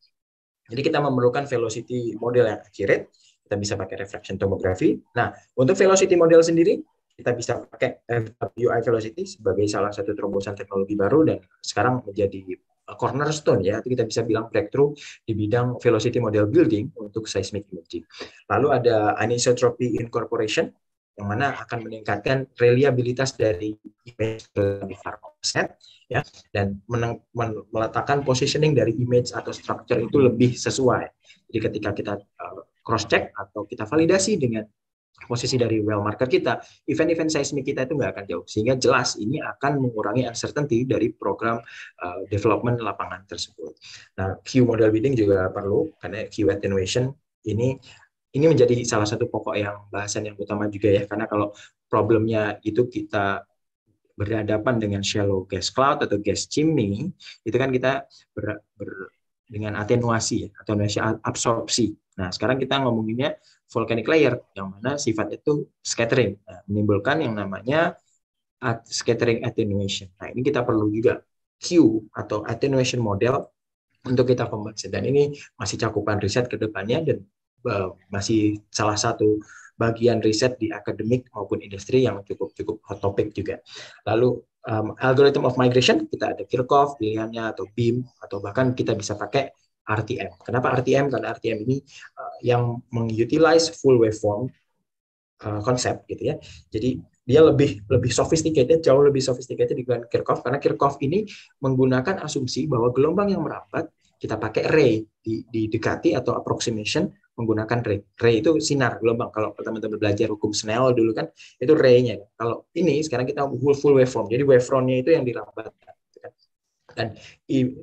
jadi kita memerlukan velocity model yang accurate, kita bisa pakai refraction tomografi. Nah, untuk velocity model sendiri, kita bisa pakai FWI velocity sebagai salah satu terobosan teknologi baru dan sekarang menjadi eh, cornerstone ya, kita bisa bilang breakthrough di bidang velocity model building untuk seismic imaging. Lalu ada anisotropy incorporation yang mana akan meningkatkan reliabilitas dari image dalam offset ya dan meneng, men, meletakkan positioning dari image atau structure itu lebih sesuai. Jadi ketika kita uh, eh, cross check atau kita validasi dengan posisi dari well marker kita, event-event seismik kita itu nggak akan jauh sehingga jelas ini akan mengurangi uncertainty dari program uh, development lapangan tersebut. Nah, Q model bidding juga perlu karena Q attenuation ini ini menjadi salah satu pokok yang bahasan yang utama juga ya karena kalau problemnya itu kita berhadapan dengan shallow gas cloud atau gas chimney itu kan kita ber, ber, dengan atenuasi atau ya, atenuasi absorpsi. Nah, sekarang kita ngomonginnya volcanic layer yang mana sifat itu scattering, nah, menimbulkan yang namanya at scattering attenuation. Nah, ini kita perlu juga Q atau attenuation model untuk kita pembahasan dan ini masih cakupan riset ke depannya dan Eh, masih salah satu bagian riset di akademik maupun industri yang cukup cukup hot topic juga. Lalu um, algorithm of migration kita ada Kirchhoff pilihannya atau BIM atau bahkan kita bisa pakai RTM. Kenapa RTM? Karena RTM ini uh, yang mengutilize full waveform uh, gitu ya. Jadi dia lebih lebih sophisticated, jauh lebih sophisticated dibanding Kirchhoff karena Kirchhoff ini menggunakan asumsi bahwa gelombang yang merapat kita pakai ray di, dekati atau approximation menggunakan ray. Ray itu sinar gelombang. Kalau teman-teman belajar hukum Snell dulu kan itu ray-nya. Kalau ini sekarang kita full waveform. Jadi wavefront-nya itu yang dilambatkan. Gitu kan. Dan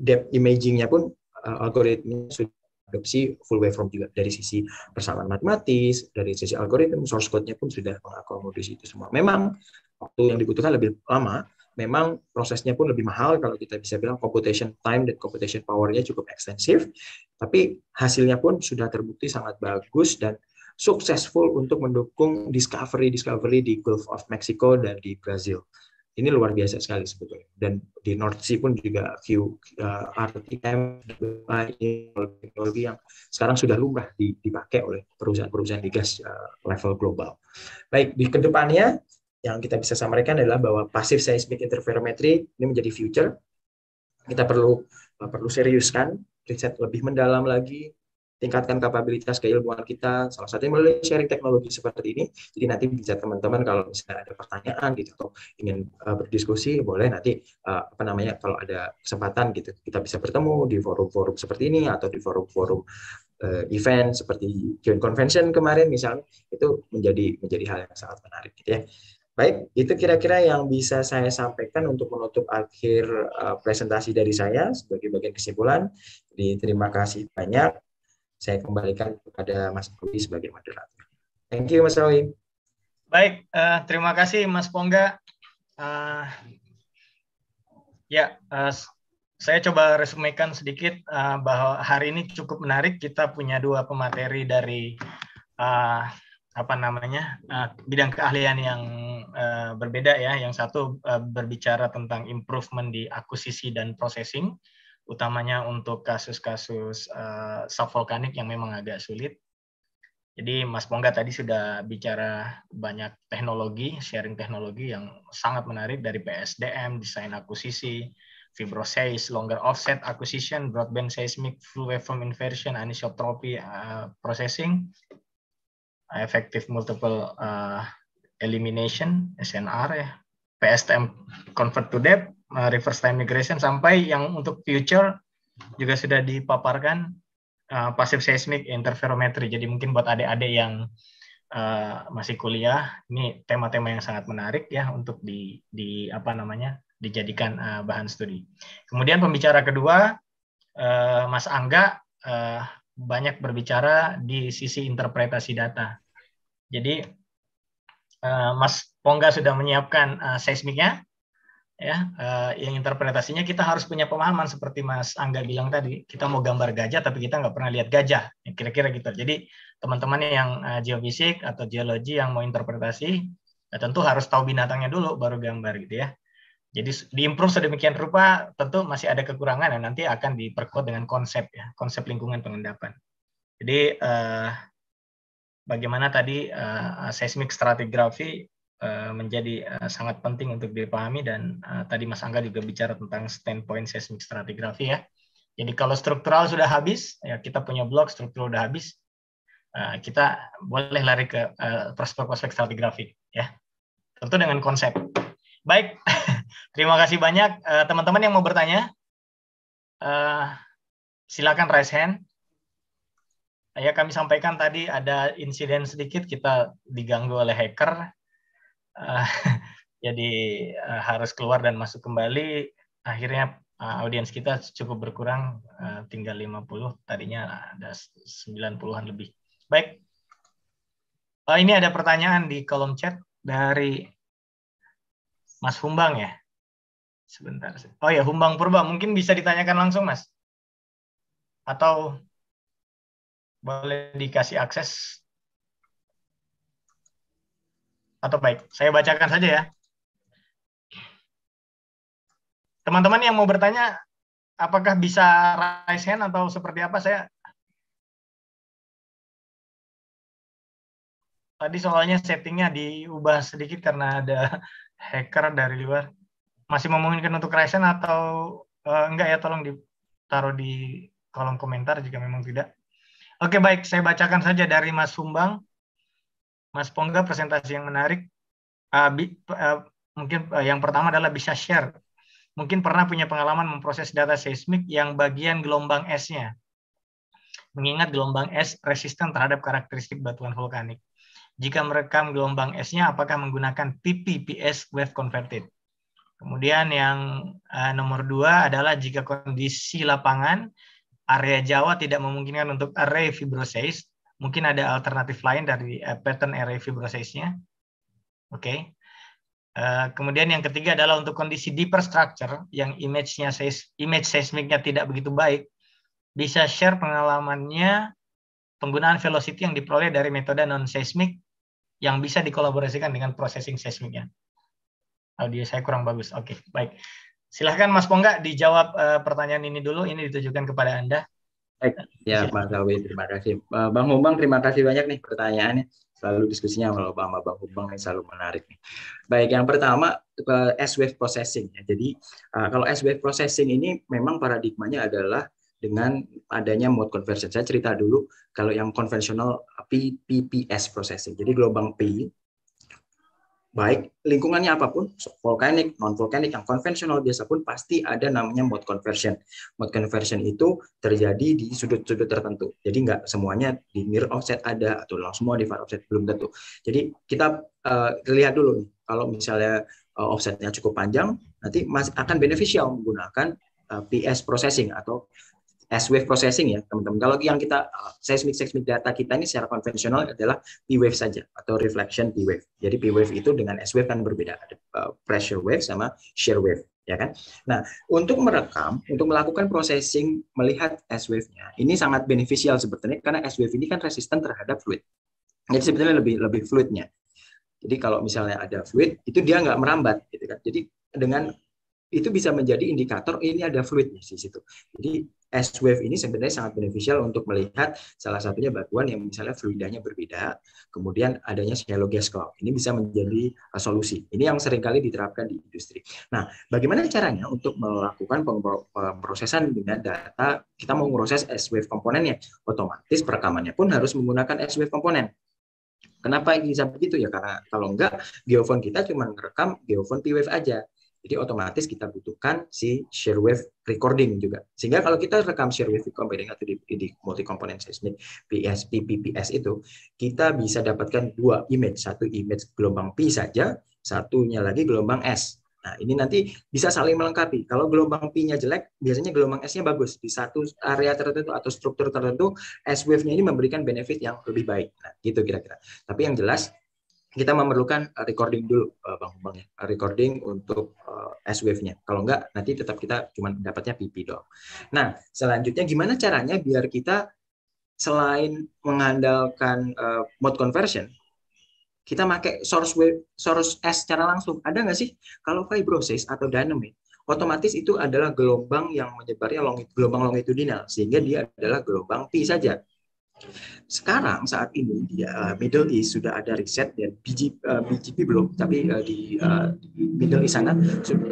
depth imaging-nya pun uh, sudah adopsi full waveform juga dari sisi persamaan matematis, dari sisi algoritma, source code-nya pun sudah mengakomodasi itu semua. Memang waktu yang dibutuhkan lebih lama, memang prosesnya pun lebih mahal kalau kita bisa bilang computation time dan computation powernya cukup ekstensif, tapi hasilnya pun sudah terbukti sangat bagus dan successful untuk mendukung discovery-discovery di Gulf of Mexico dan di Brazil. Ini luar biasa sekali sebetulnya. Dan di North Sea pun juga Q, uh, eh, RTM, teknologi yang sekarang sudah lumrah dipakai oleh perusahaan-perusahaan di gas uh, level global. Baik, di kedepannya yang kita bisa samarkan adalah bahwa passive seismic interferometry ini menjadi future. Kita perlu eh, perlu seriuskan riset lebih mendalam lagi, tingkatkan kapabilitas keilmuan kita, salah satunya melalui sharing teknologi seperti ini. Jadi nanti bisa teman-teman kalau misalnya ada pertanyaan gitu atau ingin uh, berdiskusi, boleh nanti uh, apa namanya kalau ada kesempatan gitu kita bisa bertemu di forum-forum seperti ini atau di forum-forum uh, event seperti Joint Convention kemarin misalnya itu menjadi menjadi hal yang sangat menarik gitu ya. Baik, itu kira-kira yang bisa saya sampaikan untuk menutup akhir uh, presentasi dari saya sebagai bagian kesimpulan. Jadi terima kasih banyak. Saya kembalikan kepada Mas Budi sebagai moderator. Thank you Mas Rawi. Baik, uh, terima kasih Mas Pongga. Uh, ya, uh, saya coba resumekan sedikit uh, bahwa hari ini cukup menarik. Kita punya dua pemateri dari uh, apa namanya uh, bidang keahlian yang uh, berbeda ya. Yang satu uh, berbicara tentang improvement di akuisisi dan processing, utamanya untuk kasus-kasus uh, subvolkanik yang memang agak sulit. Jadi Mas Pongga tadi sudah bicara banyak teknologi, sharing teknologi yang sangat menarik dari PSDM, desain akuisisi, fibrosis longer offset acquisition, broadband seismic, full waveform inversion, anisotropy uh, processing, efektif multiple uh, elimination SNR ya PSTM convert to debt uh, reverse time migration sampai yang untuk future juga sudah dipaparkan uh, passive seismic interferometry jadi mungkin buat adik-adik yang uh, masih kuliah ini tema-tema yang sangat menarik ya untuk di di apa namanya dijadikan uh, bahan studi kemudian pembicara kedua uh, Mas Angga uh, banyak berbicara di sisi interpretasi data. Jadi eh, Mas Pongga sudah menyiapkan eh, seismiknya, ya. Eh, yang interpretasinya kita harus punya pemahaman seperti Mas Angga bilang tadi. Kita mau gambar gajah tapi kita nggak pernah lihat gajah, ya, kira-kira gitu. Jadi teman-teman yang geofisik atau geologi yang mau interpretasi, ya tentu harus tahu binatangnya dulu baru gambar gitu ya. Jadi diimprove sedemikian rupa tentu masih ada kekurangan yang nanti akan diperkuat dengan konsep ya, konsep lingkungan pengendapan. Jadi eh, bagaimana tadi eh, seismik stratigrafi eh, menjadi eh, sangat penting untuk dipahami dan eh, tadi Mas Angga juga bicara tentang standpoint seismik stratigrafi ya. Jadi kalau struktural sudah habis, ya kita punya blok struktural sudah habis, eh, kita boleh lari ke eh, prospek-prospek stratigrafi ya. Tentu dengan konsep. Baik. *laughs* Terima kasih banyak eh, teman-teman uh, yang mau bertanya. Uh, silakan raise hand. Nah, ya kami sampaikan tadi ada insiden sedikit kita diganggu oleh hacker. Uh, *laughs* jadi uh, harus keluar dan masuk kembali. Akhirnya uh, audiens kita cukup berkurang uh, tinggal 50, tadinya ada 90-an lebih. Baik. Uh, ini ada pertanyaan di kolom chat dari Mas Humbang ya. Sebentar. Oh ya, Humbang Purba mungkin bisa ditanyakan langsung, Mas. Atau boleh dikasih akses atau baik, saya bacakan saja ya. Teman-teman yang mau bertanya, apakah bisa raise hand atau seperti apa? Saya tadi soalnya settingnya diubah sedikit karena ada *laughs* hacker dari luar masih memungkinkan untuk Ryzen atau uh, enggak ya tolong ditaruh di kolom komentar jika memang tidak. Oke baik, saya bacakan saja dari Mas Sumbang. Mas Pongga presentasi yang menarik. Uh, bi, uh, mungkin uh, yang pertama adalah bisa share. Mungkin pernah punya pengalaman memproses data seismik yang bagian gelombang esnya. Mengingat gelombang es resisten terhadap karakteristik batuan vulkanik. Jika merekam gelombang esnya, apakah menggunakan TPPS wave converted? Kemudian yang uh, nomor dua adalah jika kondisi lapangan area Jawa tidak memungkinkan untuk array fibrosis, mungkin ada alternatif lain dari uh, pattern array fibrosisnya. Oke. Okay. Uh, eh, kemudian yang ketiga adalah untuk kondisi deeper structure yang image-nya image seismiknya tidak begitu baik, bisa share pengalamannya penggunaan velocity yang diperoleh dari metode non seismik yang bisa dikolaborasikan dengan processing seismiknya. Audio saya kurang bagus. Oke, okay, baik. Silahkan Mas Pongga dijawab uh, pertanyaan ini dulu. Ini ditujukan kepada Anda. Baik, ya Mas Alwi, terima kasih. Eh, Bang Humbang, terima kasih banyak nih pertanyaannya. Selalu diskusinya kalau sama Bang Humbang ini selalu menarik. Nih. Baik, yang pertama eh, S-Wave Processing. Ya. Jadi kalau S-Wave Processing ini memang paradigmanya adalah dengan adanya mode conversion. Saya cerita dulu kalau yang konvensional PPS processing. Jadi gelombang P baik lingkungannya apapun vulkanik non vulkanik yang konvensional biasa pun pasti ada namanya mode conversion mode conversion itu terjadi di sudut-sudut tertentu jadi nggak semuanya di mirror offset ada atau langsung semua di far offset belum tentu jadi kita uh, lihat dulu nih kalau misalnya uh, offsetnya cukup panjang nanti masih akan beneficial menggunakan uh, eh, PS processing atau S-Wave processing ya teman-teman. Kalau yang kita eh, seismic seismik data kita ini secara konvensional adalah P-Wave saja atau reflection P-Wave. Jadi P-Wave itu dengan S-Wave kan berbeda. Ada eh, pressure wave sama shear wave ya kan. Nah, untuk merekam, untuk melakukan processing melihat S-Wave-nya, ini sangat beneficial sebetulnya karena S-Wave ini kan resisten terhadap fluid. Jadi sebetulnya lebih lebih fluidnya. Jadi kalau misalnya ada fluid, itu dia nggak merambat gitu kan. Jadi dengan itu bisa menjadi indikator ini ada fluidnya di situ. Jadi S-wave ini sebenarnya sangat beneficial untuk melihat salah satunya batuan yang misalnya fluidanya berbeda, kemudian adanya shallow gas cloud. Ini bisa menjadi uh, solusi. Ini yang seringkali diterapkan di industri. Nah, bagaimana caranya untuk melakukan pemrosesan dengan data, kita mau proses S-wave komponennya, otomatis perekamannya pun harus menggunakan S-wave komponen. Kenapa bisa begitu ya? Karena kalau enggak, geofon kita cuma merekam geofon P-wave aja jadi otomatis kita butuhkan si shear wave recording juga. Sehingga kalau kita rekam shear wave recording atau di, di multi component seismic PSP PPS itu, kita bisa dapatkan dua image, satu image gelombang P saja, satunya lagi gelombang S. Nah, ini nanti bisa saling melengkapi. Kalau gelombang P-nya jelek, biasanya gelombang S-nya bagus. Di satu area tertentu atau struktur tertentu, S wave-nya ini memberikan benefit yang lebih baik. Nah, gitu kira-kira. Tapi yang jelas, kita memerlukan eh, recording dulu eh, Bang Bang ya. Recording untuk uh, eh, S-Wave-nya. Kalau enggak nanti tetap kita cuma dapatnya PP doang. Nah, selanjutnya gimana caranya biar kita selain mengandalkan uh, mode conversion, kita pakai source wave, source S secara langsung. Ada nggak sih kalau fibrosis atau dynamic, otomatis itu adalah gelombang yang menyebarnya long, gelombang longitudinal sehingga dia adalah gelombang P saja sekarang saat ini di uh, Middle East sudah ada riset dan BGP, uh, eh, BGP belum, tapi uh, di, uh, Middle East sana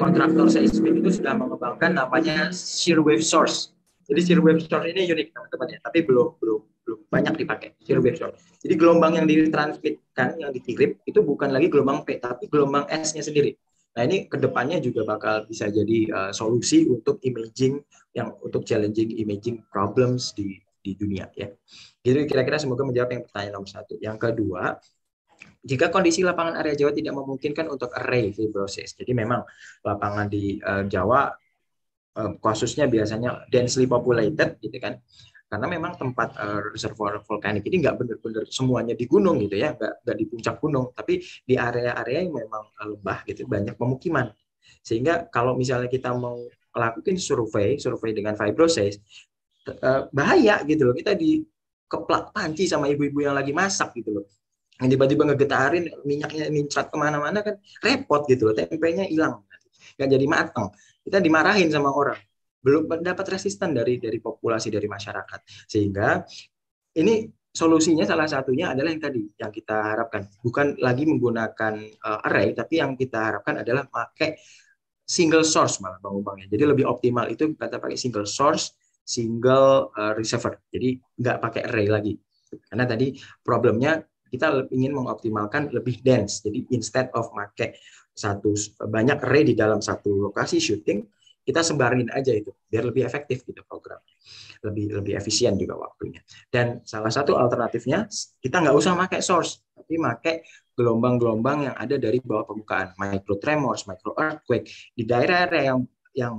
kontraktor seismik itu sudah mengembangkan namanya shear wave source. Jadi shear wave source ini unik teman-teman ya, tapi belum belum belum banyak dipakai shear wave source. Jadi gelombang yang ditransmitkan yang dikirim itu bukan lagi gelombang P tapi gelombang S-nya sendiri. Nah ini kedepannya juga bakal bisa jadi uh, solusi untuk imaging yang untuk challenging imaging problems di di dunia ya. Jadi kira-kira semoga menjawab yang pertanyaan nomor satu. Yang kedua, jika kondisi lapangan area Jawa tidak memungkinkan untuk array fibrosis, jadi memang lapangan di uh, Jawa uh, eh, khususnya biasanya densely populated gitu kan, karena memang tempat uh, reservoir vulkanik ini nggak benar-benar semuanya di gunung gitu ya nggak nggak di puncak gunung tapi di area-area yang memang lembah gitu banyak pemukiman sehingga kalau misalnya kita mau melakukan survei survei dengan fibrosis Eh, bahaya gitu loh kita di dikeplak panci sama ibu-ibu yang lagi masak gitu loh yang tiba-tiba ngegetarin minyaknya nincrat kemana-mana kan repot gitu loh tempenya hilang nggak jadi matang kita dimarahin sama orang belum dapat resisten dari dari populasi dari masyarakat sehingga ini solusinya salah satunya adalah yang tadi yang kita harapkan bukan lagi menggunakan uh, array tapi yang kita harapkan adalah pakai single source malah bang Ubang ya jadi lebih optimal itu kata pakai single source single uh, receiver. Jadi nggak pakai array lagi. Karena tadi problemnya kita ingin mengoptimalkan lebih dense. Jadi instead of make satu banyak array di dalam satu lokasi shooting, kita sembarin aja itu biar lebih efektif gitu program lebih lebih efisien juga waktunya dan salah satu alternatifnya kita nggak usah pakai source tapi pakai gelombang-gelombang yang ada dari bawah permukaan micro tremors micro earthquake di daerah-daerah yang yang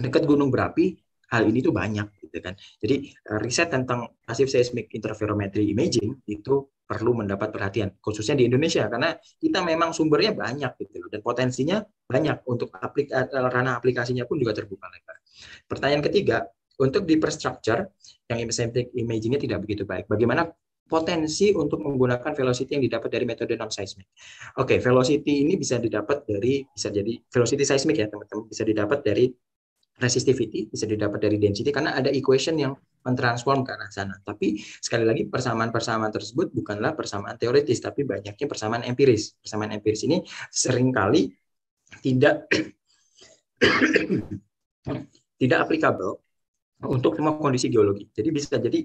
dekat gunung berapi hal ini tuh banyak gitu kan. Jadi eh, riset tentang passive seismic interferometry imaging itu perlu mendapat perhatian khususnya di Indonesia karena kita memang sumbernya banyak gitu loh dan potensinya banyak untuk rana eh, ranah aplikasinya pun juga terbuka lebar. Pertanyaan ketiga, untuk di infrastructure yang seismic imagingnya tidak begitu baik. Bagaimana potensi untuk menggunakan velocity yang didapat dari metode non seismik. Oke, okay, velocity ini bisa didapat dari bisa jadi velocity seismik ya teman-teman bisa didapat dari resistivity bisa didapat dari density karena ada equation yang mentransform ke arah sana. Tapi sekali lagi persamaan-persamaan tersebut bukanlah persamaan teoritis tapi banyaknya persamaan empiris. Persamaan empiris ini seringkali tidak *coughs* tidak applicable untuk semua kondisi geologi. Jadi bisa jadi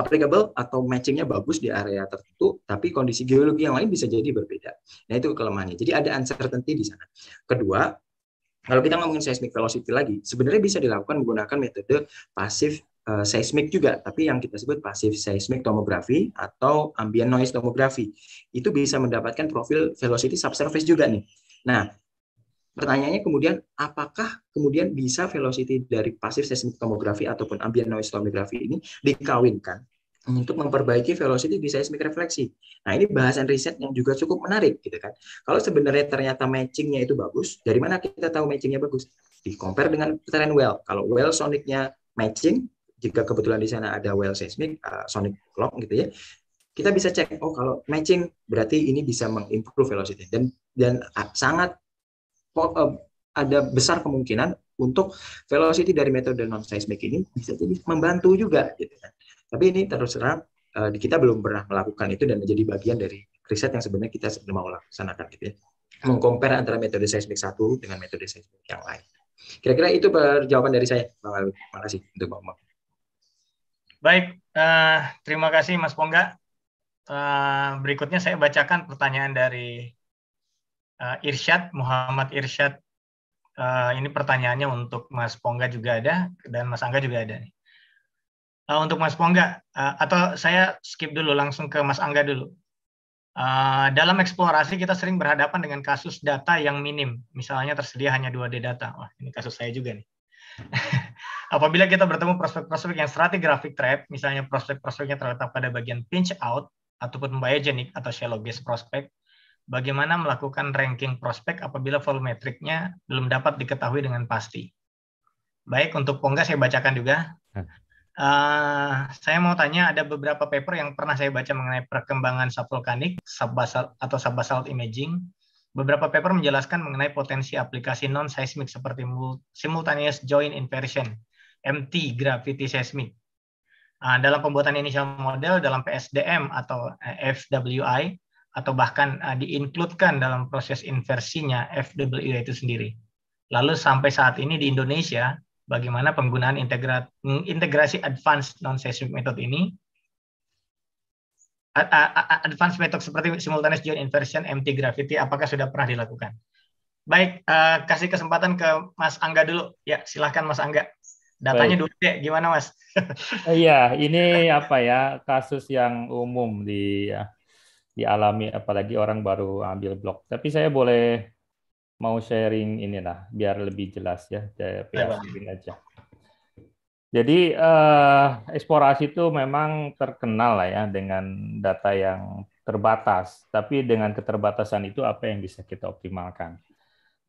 applicable atau matchingnya bagus di area tertentu, tapi kondisi geologi yang lain bisa jadi berbeda. Nah itu kelemahannya. Jadi ada uncertainty di sana. Kedua, kalau kita ngomongin seismic velocity lagi, sebenarnya bisa dilakukan menggunakan metode pasif uh, seismik juga, tapi yang kita sebut pasif seismic tomografi atau ambient noise tomografi. Itu bisa mendapatkan profil velocity subsurface juga nih. Nah, pertanyaannya kemudian apakah kemudian bisa velocity dari pasif seismic tomografi ataupun ambient noise tomografi ini dikawinkan untuk memperbaiki velocity di seismic refleksi. Nah, ini bahasan riset yang juga cukup menarik gitu kan. Kalau sebenarnya ternyata matchingnya itu bagus, dari mana kita tahu matchingnya bagus? Di compare dengan tren well. Kalau well sonicnya matching, jika kebetulan di sana ada well seismic, uh, sonic clock gitu ya, kita bisa cek, oh kalau matching berarti ini bisa mengimprove velocity dan dan eh, sangat uh, ada besar kemungkinan untuk velocity dari metode non seismic ini bisa jadi membantu juga gitu kan. Tapi ini terus terang uh, eh, kita belum pernah melakukan itu dan menjadi bagian dari riset yang sebenarnya kita mau laksanakan gitu ya. Ah. Mengcompare antara metode seismik satu dengan metode seismik yang lain. Kira-kira itu jawaban dari saya, Bang Alwi. Terima kasih untuk Bang Umar. Baik, uh, terima kasih Mas Pongga. Uh, berikutnya saya bacakan pertanyaan dari uh, Irsyad, Muhammad Irsyad. Uh, ini pertanyaannya untuk Mas Pongga juga ada dan Mas Angga juga ada. Nih uh, untuk Mas Pongga uh, atau saya skip dulu langsung ke Mas Angga dulu. Uh, dalam eksplorasi kita sering berhadapan dengan kasus data yang minim, misalnya tersedia hanya 2D data. Wah, ini kasus saya juga nih. *laughs* Apabila kita bertemu prospek-prospek yang stratigraphic trap, misalnya prospek-prospeknya terletak pada bagian pinch out ataupun biogenic atau shallow base prospek, bagaimana melakukan ranking prospek apabila volumetriknya belum dapat diketahui dengan pasti? Baik, untuk Pongga saya bacakan juga. Nah. Uh, saya mau tanya ada beberapa paper yang pernah saya baca mengenai perkembangan subvolkanik subbasal atau subbasalt imaging. Beberapa paper menjelaskan mengenai potensi aplikasi non seismik seperti simultaneous joint inversion (MT) gravity seismik. Uh, eh, dalam pembuatan initial model dalam PSDM atau eh, FWI atau bahkan uh, diinkludkan dalam proses inversinya FWI itu sendiri. Lalu sampai saat ini di Indonesia bagaimana penggunaan integra integrasi advanced non-seismic method ini advanced method seperti simultaneous joint inversion MT gravity apakah sudah pernah dilakukan? Baik, eh, kasih kesempatan ke Mas Angga dulu. Ya, silahkan Mas Angga. Datanya Baik. dulu deh, gimana Mas? *laughs* Oh iya, ini apa ya kasus yang umum di ya, dialami apalagi orang baru ambil blok. Tapi saya boleh mau sharing inilah biar lebih jelas ya, iya, aja. Jadi eh, eksplorasi itu memang terkenal lah ya dengan data yang terbatas, tapi dengan keterbatasan itu apa yang bisa kita optimalkan.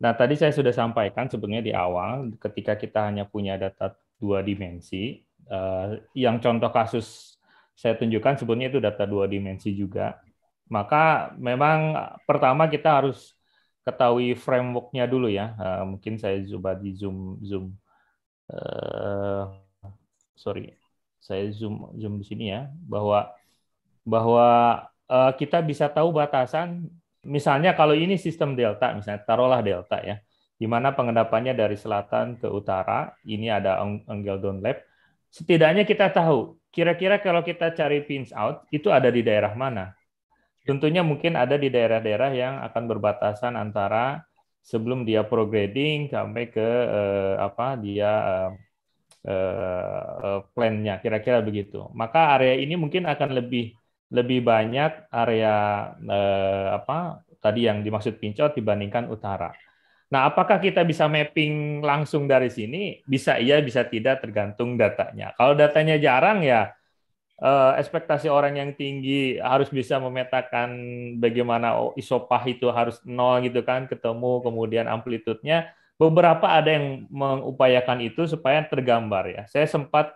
Nah tadi saya sudah sampaikan sebenarnya di awal ketika kita hanya punya data dua dimensi, eh, yang contoh kasus saya tunjukkan sebenarnya itu data dua dimensi juga, maka memang pertama kita harus ketahui frameworknya dulu ya. Eh, mungkin saya coba di zoom zoom. Eh, sorry, saya zoom zoom di sini ya bahwa bahwa eh, kita bisa tahu batasan. Misalnya kalau ini sistem delta, misalnya taruhlah delta ya, di mana pengendapannya dari selatan ke utara. Ini ada angle downlap. Setidaknya kita tahu kira-kira kalau kita cari pins out itu ada di daerah mana Tentunya mungkin ada di daerah-daerah yang akan berbatasan antara sebelum dia prograding sampai ke eh, apa dia eh, eh plannya kira-kira begitu. Maka area ini mungkin akan lebih lebih banyak area eh, apa tadi yang dimaksud pincot dibandingkan utara. Nah, apakah kita bisa mapping langsung dari sini? Bisa iya, bisa tidak tergantung datanya. Kalau datanya jarang ya uh, ekspektasi orang yang tinggi harus bisa memetakan bagaimana isopah itu harus nol gitu kan ketemu kemudian amplitudenya beberapa ada yang mengupayakan itu supaya tergambar ya saya sempat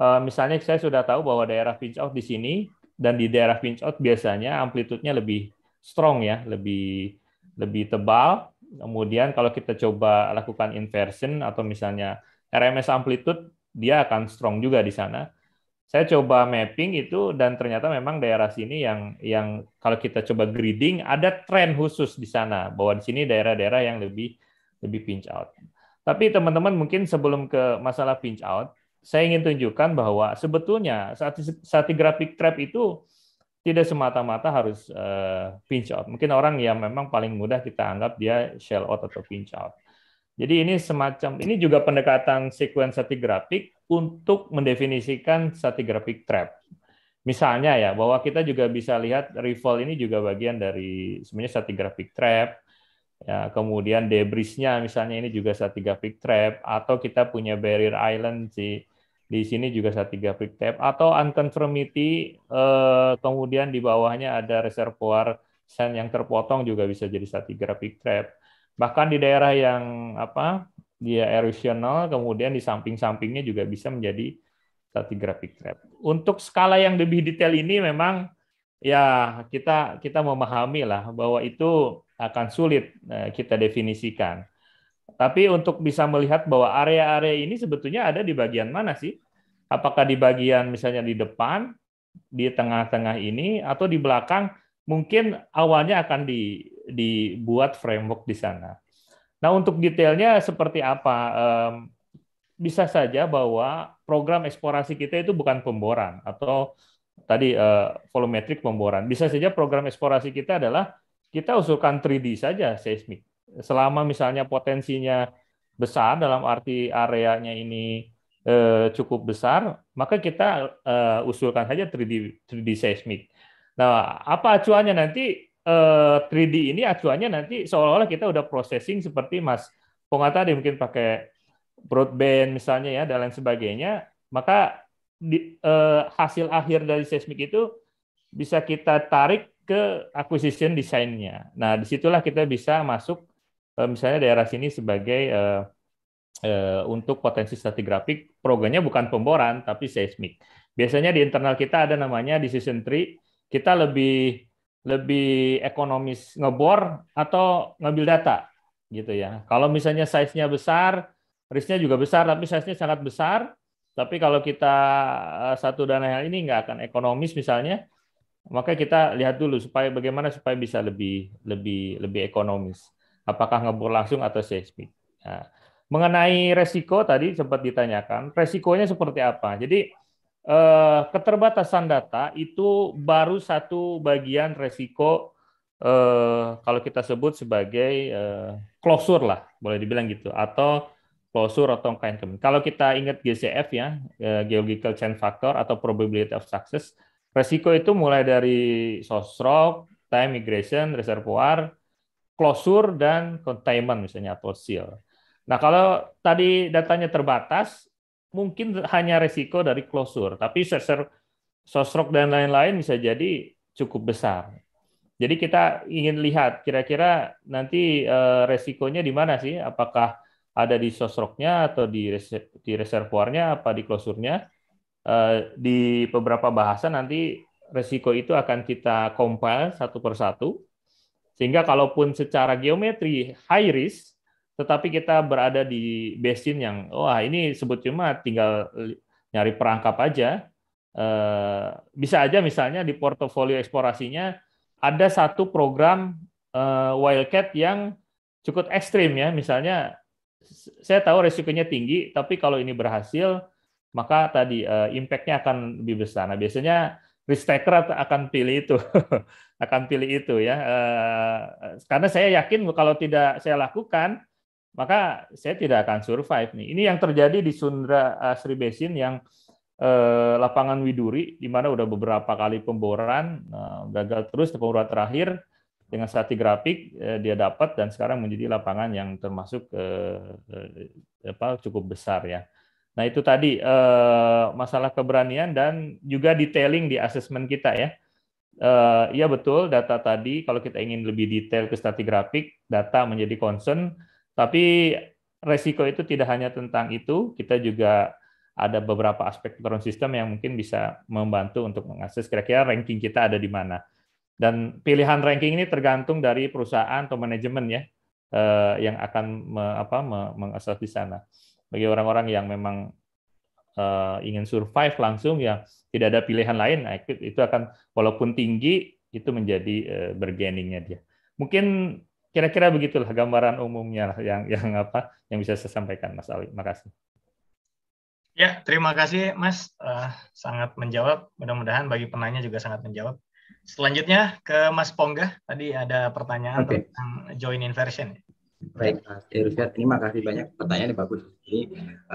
uh, misalnya saya sudah tahu bahwa daerah pinch out di sini dan di daerah pinch out biasanya amplitudenya lebih strong ya lebih lebih tebal kemudian kalau kita coba lakukan inversion atau misalnya RMS amplitude dia akan strong juga di sana saya coba mapping itu dan ternyata memang daerah sini yang yang kalau kita coba grading ada tren khusus di sana bahwa di sini daerah-daerah yang lebih lebih pinch out. Tapi teman-teman mungkin sebelum ke masalah pinch out, saya ingin tunjukkan bahwa sebetulnya saat saat grafik trap itu tidak semata-mata harus eh, pinch out. Mungkin orang yang memang paling mudah kita anggap dia shell out atau pinch out. Jadi ini semacam ini juga pendekatan sekuen grafik untuk mendefinisikan stratigraphic trap. Misalnya ya bahwa kita juga bisa lihat rival ini juga bagian dari sebenarnya stratigraphic trap. Ya, kemudian debrisnya misalnya ini juga stratigraphic trap atau kita punya barrier island si di sini juga stratigraphic trap atau unconformity eh, kemudian di bawahnya ada reservoir sand yang terpotong juga bisa jadi stratigraphic trap Bahkan di daerah yang apa dia erosional, kemudian di samping-sampingnya juga bisa menjadi stratigraphic trap. Untuk skala yang lebih detail ini memang ya kita kita memahami lah bahwa itu akan sulit eh, kita definisikan. Tapi untuk bisa melihat bahwa area-area ini sebetulnya ada di bagian mana sih? Apakah di bagian misalnya di depan, di tengah-tengah ini, atau di belakang? Mungkin awalnya akan di dibuat framework di sana. Nah, untuk detailnya seperti apa? Bisa saja bahwa program eksplorasi kita itu bukan pemboran atau tadi eh, volumetrik pemboran. Bisa saja program eksplorasi kita adalah kita usulkan 3D saja seismik. Selama misalnya potensinya besar dalam arti areanya ini eh, cukup besar, maka kita eh, usulkan saja 3D 3D seismik. Nah, apa acuannya nanti 3D eh, ini acuannya nanti seolah-olah kita udah processing seperti Mas Ponga tadi mungkin pakai broadband misalnya ya dan lain sebagainya, maka di, uh, hasil akhir dari seismik itu bisa kita tarik ke acquisition desainnya. Nah, disitulah kita bisa masuk uh, misalnya daerah sini sebagai uh, uh, untuk potensi stratigrafik programnya bukan pemboran tapi seismik. Biasanya di internal kita ada namanya decision tree. Kita lebih lebih ekonomis ngebor atau ngambil data gitu ya. Kalau misalnya size-nya besar, risk-nya juga besar, tapi size-nya sangat besar. Tapi kalau kita eh, satu dana yang ini nggak akan ekonomis misalnya, maka kita lihat dulu supaya bagaimana supaya bisa lebih lebih lebih ekonomis. Apakah ngebor langsung atau seismik? Nah, mengenai resiko tadi sempat ditanyakan, resikonya seperti apa? Jadi Eh, keterbatasan data itu baru satu bagian resiko eh, kalau kita sebut sebagai eh, closure lah, boleh dibilang gitu, atau closure atau containment. Kalau kita ingat GCF ya, eh, Geological chain Factor atau Probability of Success, resiko itu mulai dari source rock, time migration, reservoir, closure, dan containment misalnya atau seal. Nah kalau tadi datanya terbatas, mungkin hanya resiko dari klosur, tapi sosrok, sosrok dan lain-lain bisa jadi cukup besar. Jadi kita ingin lihat kira-kira nanti eh, resikonya di mana sih? Apakah ada di sosroknya atau di di reservoirnya apa di klosurnya? Eh, di beberapa bahasa nanti resiko itu akan kita compile satu persatu sehingga kalaupun secara geometri high risk tetapi kita berada di basin yang wah ini sebut cuma tinggal nyari perangkap aja. Eh, bisa aja misalnya di portofolio eksplorasinya ada satu program eh, wildcat yang cukup ekstrim ya, misalnya saya tahu resikonya tinggi, tapi kalau ini berhasil maka tadi eh, impactnya akan lebih besar. Nah biasanya risk taker akan pilih itu, *laughs* akan pilih itu ya. Karena saya yakin kalau tidak saya lakukan maka saya tidak akan survive nih. Ini yang terjadi di Sundra Asri eh, Basin yang eh, lapangan Widuri, di mana udah beberapa kali pemboran eh, gagal terus pemboran terakhir dengan sati grafik eh, dia dapat dan sekarang menjadi lapangan yang termasuk eh, eh, apa, cukup besar ya. Nah itu tadi eh, masalah keberanian dan juga detailing di asesmen kita ya. Eh, iya betul data tadi kalau kita ingin lebih detail ke strategi grafik data menjadi concern tapi resiko itu tidak hanya tentang itu, kita juga ada beberapa aspek drone sistem yang mungkin bisa membantu untuk mengakses kira-kira ranking kita ada di mana. Dan pilihan ranking ini tergantung dari perusahaan atau manajemen ya eh, yang akan me, apa, me, mengakses di sana. Bagi orang-orang yang memang eh, ingin survive langsung ya tidak ada pilihan lain, nah, itu, akan walaupun tinggi itu menjadi eh, bergeningnya dia. Mungkin kira-kira begitulah gambaran umumnya yang yang apa yang bisa saya sampaikan Mas Awi. Makasih. Ya, terima kasih Mas uh, sangat menjawab. Mudah-mudahan bagi penanya juga sangat menjawab. Selanjutnya ke Mas Pongga, tadi ada pertanyaan okay. tentang join inversion. Baik Mas Irsyad, ini makasih banyak pertanyaan yang bagus. Ini uh,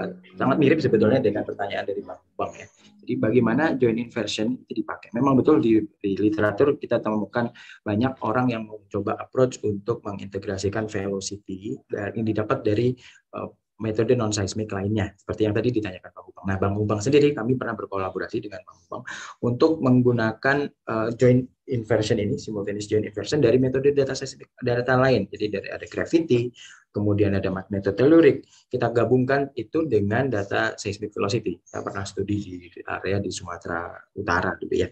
eh, sangat mirip sebetulnya dengan pertanyaan dari Bang Bang ya. Jadi bagaimana joint inversion itu dipakai? Memang betul di, di literatur kita temukan banyak orang yang mencoba approach untuk mengintegrasikan velocity eh, yang didapat dari uh, metode non seismik lainnya seperti yang tadi ditanyakan Bang Ubang. Nah, Bang Ubang sendiri kami pernah berkolaborasi dengan Bang Ubang untuk menggunakan uh, joint inversion ini simultaneous joint inversion dari metode data seismik data lain. Jadi dari ada gravity, kemudian ada telurik, Kita gabungkan itu dengan data seismic velocity. Kita pernah studi di area di Sumatera Utara gitu ya.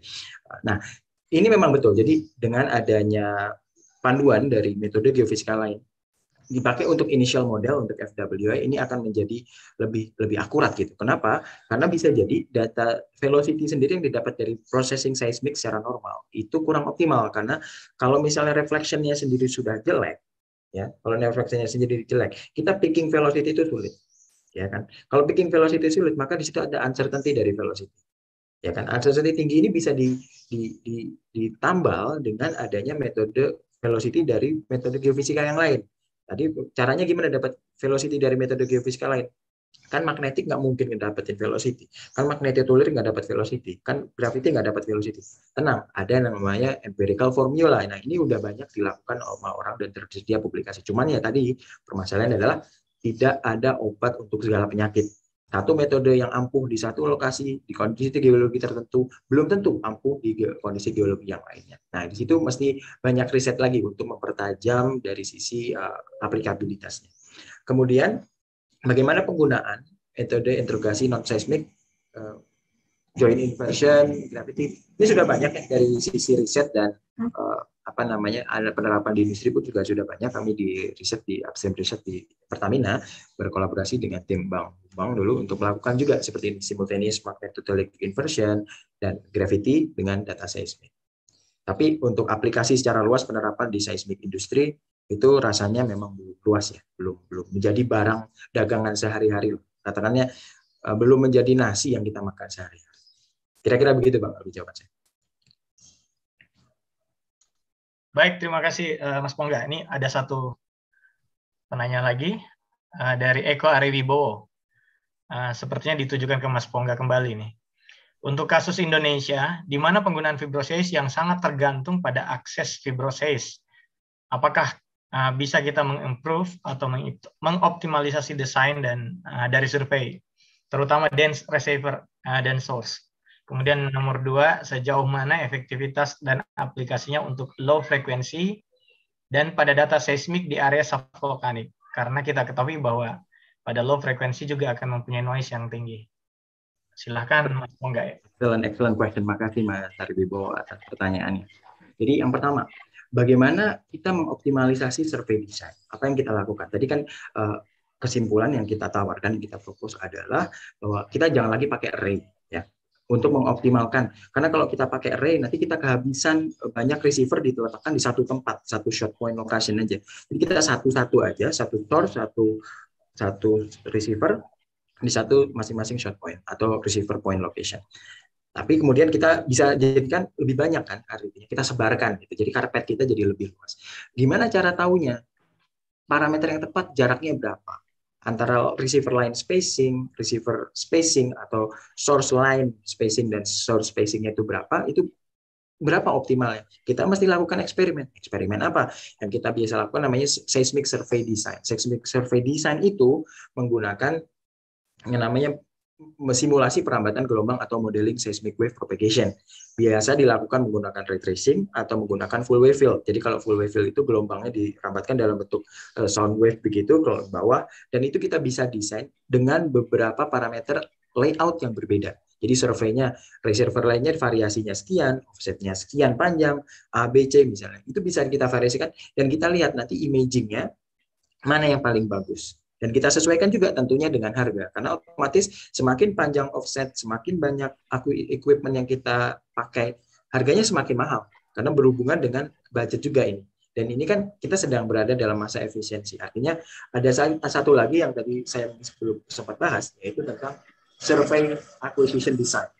Nah, ini memang betul. Jadi dengan adanya panduan dari metode geofisika lain dipakai untuk initial model untuk FWI ini akan menjadi lebih lebih akurat gitu. Kenapa? Karena bisa jadi data velocity sendiri yang didapat dari processing seismik secara normal itu kurang optimal karena kalau misalnya reflectionnya sendiri sudah jelek, ya kalau reflectionnya sendiri jelek, kita picking velocity itu sulit, ya kan? Kalau picking velocity sulit maka di situ ada uncertainty dari velocity ya kan uncertainty tinggi ini bisa di, di, di, ditambal dengan adanya metode velocity dari metode geofisika yang lain Tadi caranya gimana dapat velocity dari metode geofisika lain? Kan magnetik nggak mungkin ngedapetin velocity. Kan magnetotuler nggak dapat velocity. Kan gravity nggak dapat velocity. Tenang, ada yang namanya empirical formula. Nah, ini udah banyak dilakukan sama orang dan tersedia publikasi. Cuman ya tadi permasalahan adalah tidak ada obat untuk segala penyakit satu metode yang ampuh di satu lokasi di kondisi geologi tertentu belum tentu ampuh di kondisi geologi yang lainnya. Nah, di situ mesti banyak riset lagi untuk mempertajam dari sisi uh, aplikabilitasnya. Kemudian bagaimana penggunaan metode interogasi non seismik uh, eh, joint inversion, gravity. Ini sudah banyak ya dari sisi riset dan uh, apa namanya ada penerapan di industri pun juga sudah banyak kami di riset di Absen riset di Pertamina berkolaborasi dengan tim Bank bank dulu untuk melakukan juga seperti simultaneous market inversion dan gravity dengan data seismik. Tapi untuk aplikasi secara luas penerapan di seismik industri itu rasanya memang belum luas ya, belum belum menjadi barang dagangan sehari-hari. Katakannya eh, belum menjadi nasi yang kita makan sehari. Kira-kira begitu Bang lebih jawaban saya. Baik, terima kasih eh, Mas Pongga. Ini ada satu penanya lagi eh, dari Eko Ariwibowo. Ah, sepertinya ditujukan ke Mas Pongga kembali nih. Untuk kasus Indonesia, di mana penggunaan fibrosis yang sangat tergantung pada akses fibrosis, apakah uh, bisa kita mengimprove atau meng mengoptimalisasi desain dan uh, dari survei, terutama dense receiver uh, dan source. Kemudian nomor dua, sejauh mana efektivitas dan aplikasinya untuk low frekuensi dan pada data seismik di area subvolkanik. Karena kita ketahui bahwa pada low frekuensi juga akan mempunyai noise yang tinggi. Silahkan Mas Mongga ya. Excellent, excellent question. Makasih Mas Haribibo, atas pertanyaannya. Jadi yang pertama, bagaimana kita mengoptimalisasi survei desain? Apa yang kita lakukan? Tadi kan eh, kesimpulan yang kita tawarkan, kita fokus adalah bahwa kita jangan lagi pakai array ya untuk mengoptimalkan. Karena kalau kita pakai array nanti kita kehabisan eh, banyak receiver diletakkan di satu tempat, satu shot point location aja. Jadi kita satu-satu aja, satu tor, satu satu receiver di satu masing-masing shot point atau receiver point location. Tapi kemudian kita bisa jadikan lebih banyak kan artinya kita sebarkan gitu. Jadi karpet kita jadi lebih luas. Gimana cara taunya? Parameter yang tepat jaraknya berapa? Antara receiver line spacing, receiver spacing atau source line spacing dan source spacingnya itu berapa? Itu berapa optimalnya? Kita mesti lakukan eksperimen. Eksperimen apa? Yang kita biasa lakukan namanya seismic survey design. Seismic survey design itu menggunakan yang namanya simulasi perambatan gelombang atau modeling seismic wave propagation. Biasa dilakukan menggunakan ray tracing atau menggunakan full wave field. Jadi kalau full wave field itu gelombangnya dirambatkan dalam bentuk eh, sound wave begitu ke bawah dan itu kita bisa desain dengan beberapa parameter layout yang berbeda. Jadi surveinya reservoir lainnya variasinya sekian, offsetnya sekian panjang, ABC misalnya. Itu bisa kita variasikan dan kita lihat nanti imagingnya mana yang paling bagus. Dan kita sesuaikan juga tentunya dengan harga. Karena otomatis semakin panjang offset, semakin banyak equipment yang kita pakai, harganya semakin mahal. Karena berhubungan dengan budget juga ini. Dan ini kan kita sedang berada dalam masa efisiensi. Artinya ada satu lagi yang tadi saya sebelum sempat bahas, yaitu tentang Survey acquisition design.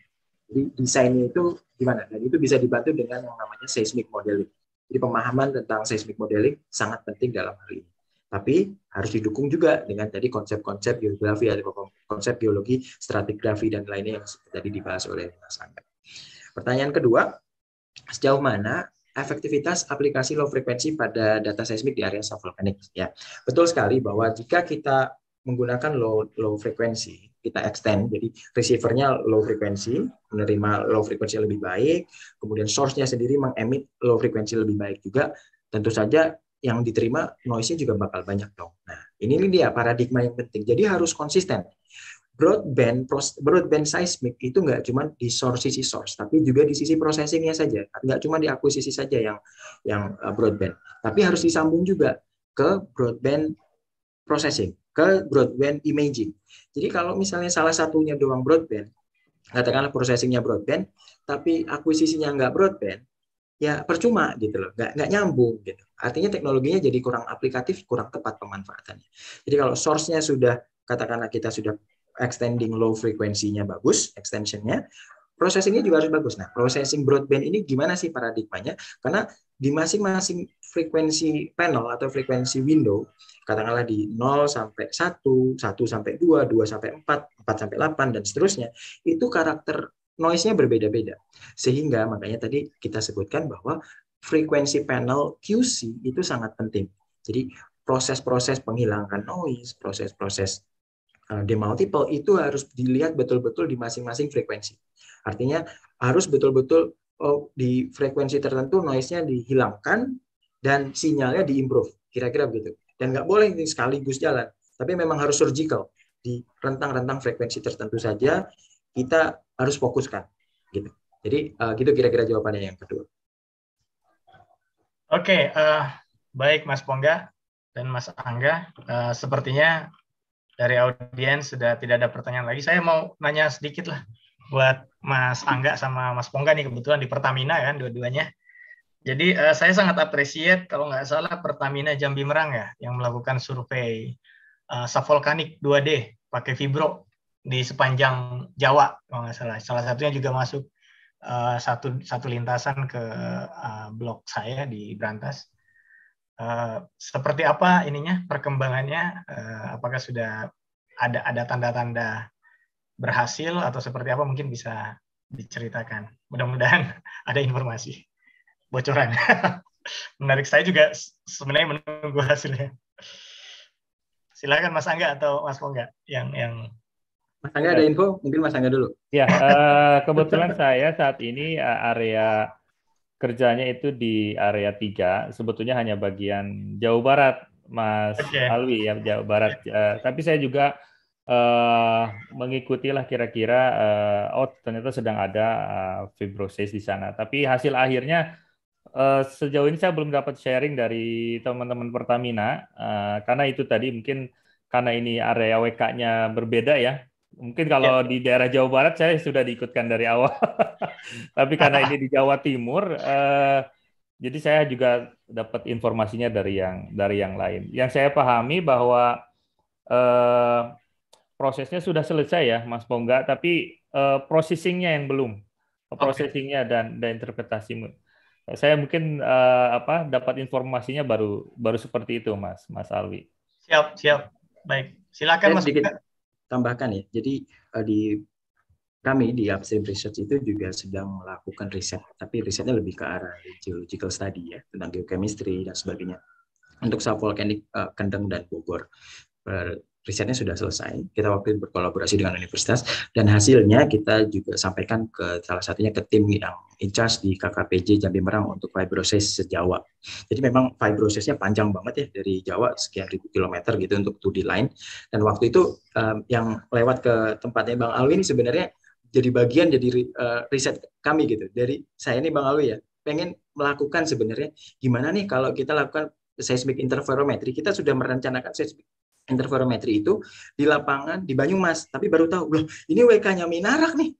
Jadi desainnya itu gimana? Dan itu bisa dibantu dengan yang namanya seismic modeling. Jadi pemahaman tentang seismic modeling sangat penting dalam hal ini. Tapi harus didukung juga dengan tadi konsep-konsep geografi atau konsep geologi, stratigrafi dan lainnya yang tadi dibahas oleh Mas Angga. Pertanyaan kedua, sejauh mana efektivitas aplikasi low frequency pada data seismik di area subvolkanik ya. Betul sekali bahwa jika kita menggunakan low low frekuensi kita extend. Jadi receivernya low frequency, menerima low frequency lebih baik, kemudian source-nya sendiri mengemit low frequency lebih baik juga. Tentu saja yang diterima noise-nya juga bakal banyak dong. Nah, ini dia paradigma yang penting. Jadi harus konsisten. Broadband broadband seismik itu nggak cuma di source sisi source, tapi juga di sisi processingnya saja. Nggak cuma di akuisisi saja yang yang eh, broadband, tapi harus disambung juga ke broadband processing ke broadband imaging. Jadi kalau misalnya salah satunya doang broadband, katakanlah processingnya broadband, tapi akuisisinya nggak broadband, ya percuma gitu loh, nggak nggak nyambung gitu. Artinya teknologinya jadi kurang aplikatif, kurang tepat pemanfaatannya. Jadi kalau source-nya sudah katakanlah kita sudah extending low frekuensinya bagus, extensionnya, processingnya juga harus bagus. Nah, processing broadband ini gimana sih paradigmanya? Karena di masing-masing frekuensi panel atau frekuensi window, katakanlah di 0 sampai 1, 1 sampai 2, 2 sampai 4, 4 sampai 8, dan seterusnya, itu karakter noise-nya berbeda-beda. Sehingga makanya tadi kita sebutkan bahwa frekuensi panel QC itu sangat penting. Jadi proses-proses penghilangan noise, proses-proses eh, demultiple itu harus dilihat betul-betul di masing-masing frekuensi. Artinya harus betul-betul oh, di frekuensi tertentu noise-nya dihilangkan dan sinyalnya diimprove. Kira-kira begitu. Dan nggak boleh ini sekaligus jalan. Tapi memang harus surgical. Di rentang-rentang frekuensi tertentu saja kita harus fokuskan. Gitu. Jadi uh, gitu kira-kira jawabannya yang kedua. Oke, okay, uh, eh, baik Mas Pongga dan Mas Angga. Uh, sepertinya dari audiens sudah tidak ada pertanyaan lagi. Saya mau nanya sedikit lah buat Mas Angga sama Mas Pongga nih kebetulan di Pertamina kan dua-duanya. Jadi uh, saya sangat appreciate kalau nggak salah Pertamina Jambi Merang ya yang melakukan survei uh, eh, savolkanik 2D pakai fibro di sepanjang Jawa kalau nggak salah. Salah satunya juga masuk uh, satu satu lintasan ke uh, blok saya di Brantas. Uh, seperti apa ininya perkembangannya? Uh, apakah sudah ada ada tanda-tanda berhasil atau seperti apa mungkin bisa diceritakan. Mudah-mudahan *laughs* ada informasi bocoran. *laughs* Menarik saya juga sebenarnya menunggu hasilnya. Silakan Mas Angga atau Mas Kongga yang yang Mas Angga ada info? Mungkin Mas Angga dulu. Ya, eh, kebetulan *laughs* saya saat ini eh, area kerjanya itu di area 3, sebetulnya hanya bagian Jawa Barat, Mas okay. Alwi ya Jawa Barat. Uh, tapi saya juga uh, eh, lah kira-kira uh, oh ternyata sedang ada uh, fibrosis di sana. Tapi hasil akhirnya uh, sejauh ini saya belum dapat sharing dari teman-teman Pertamina uh, karena itu tadi mungkin karena ini area WK-nya berbeda ya. Mungkin kalau ya. di daerah Jawa Barat saya sudah diikutkan dari awal. *laughs* Tapi karena ini di Jawa Timur uh, jadi saya juga dapat informasinya dari yang dari yang lain. Yang saya pahami bahwa eh, prosesnya sudah selesai ya, Mas Bongga, tapi uh, processingnya yang belum, processingnya okay. dan dan interpretasi. Saya mungkin uh, apa dapat informasinya baru baru seperti itu, Mas Mas Alwi. Siap, siap. Baik, silakan Mas. Sedikit tambahkan ya. Jadi uh, di kami di upstream research itu juga sedang melakukan riset, tapi risetnya lebih ke arah geological study ya tentang geochemistry dan sebagainya untuk Sapol Kendeng dan Bogor risetnya sudah selesai. Kita waktu itu berkolaborasi dengan universitas dan hasilnya kita juga sampaikan ke salah satunya ke tim yang in charge di KKPJ Jambi Merang untuk fibrosis sejawa. Jadi memang fibrosisnya panjang banget ya dari Jawa sekian ribu kilometer gitu untuk 2D line. Dan waktu itu um, yang lewat ke tempatnya Bang Alwi ini sebenarnya jadi bagian jadi uh, riset kami gitu. Dari saya ini Bang Alwi ya pengen melakukan sebenarnya gimana nih kalau kita lakukan seismic interferometri kita sudah merencanakan seismic interferometri itu di lapangan di Banyumas tapi baru tahu loh ini WK-nya Minarak nih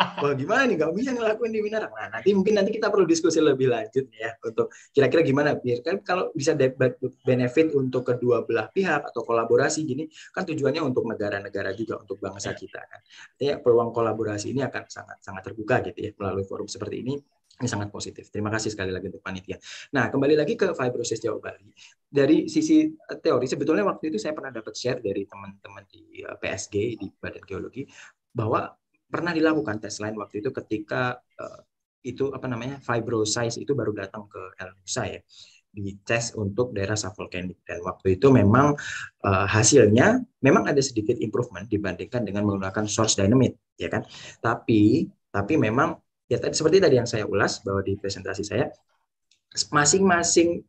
Wah gimana nih nggak bisa ngelakuin di Minarak. Nah nanti mungkin nanti kita perlu diskusi lebih lanjut ya untuk kira-kira gimana biar kan kalau bisa benefit untuk kedua belah pihak atau kolaborasi gini kan tujuannya untuk negara-negara juga untuk bangsa ya. kita kan. Artinya peluang kolaborasi ini akan sangat sangat terbuka gitu ya melalui forum seperti ini ini sangat positif. Terima kasih sekali lagi untuk panitia. Nah, kembali lagi ke fibrosis Jawa Bali. Dari sisi eh, teori, sebetulnya waktu itu saya pernah dapat share dari teman-teman di eh, PSG, di Badan Geologi, bahwa pernah dilakukan tes lain waktu itu ketika uh, itu apa namanya fibrosis itu baru datang ke Elnusa ya di tes untuk daerah subvolcanic dan waktu itu memang uh, hasilnya memang ada sedikit improvement dibandingkan dengan menggunakan source dynamite ya kan tapi tapi memang ya tadi seperti tadi yang saya ulas bahwa di presentasi saya masing-masing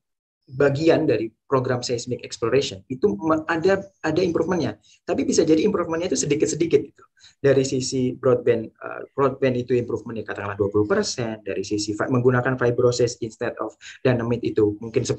bagian dari program seismic exploration itu ada ada improvementnya tapi bisa jadi improvementnya itu sedikit sedikit gitu dari sisi broadband uh, broadband itu improvementnya katakanlah 20% dari sisi menggunakan process instead of dynamite itu mungkin 10%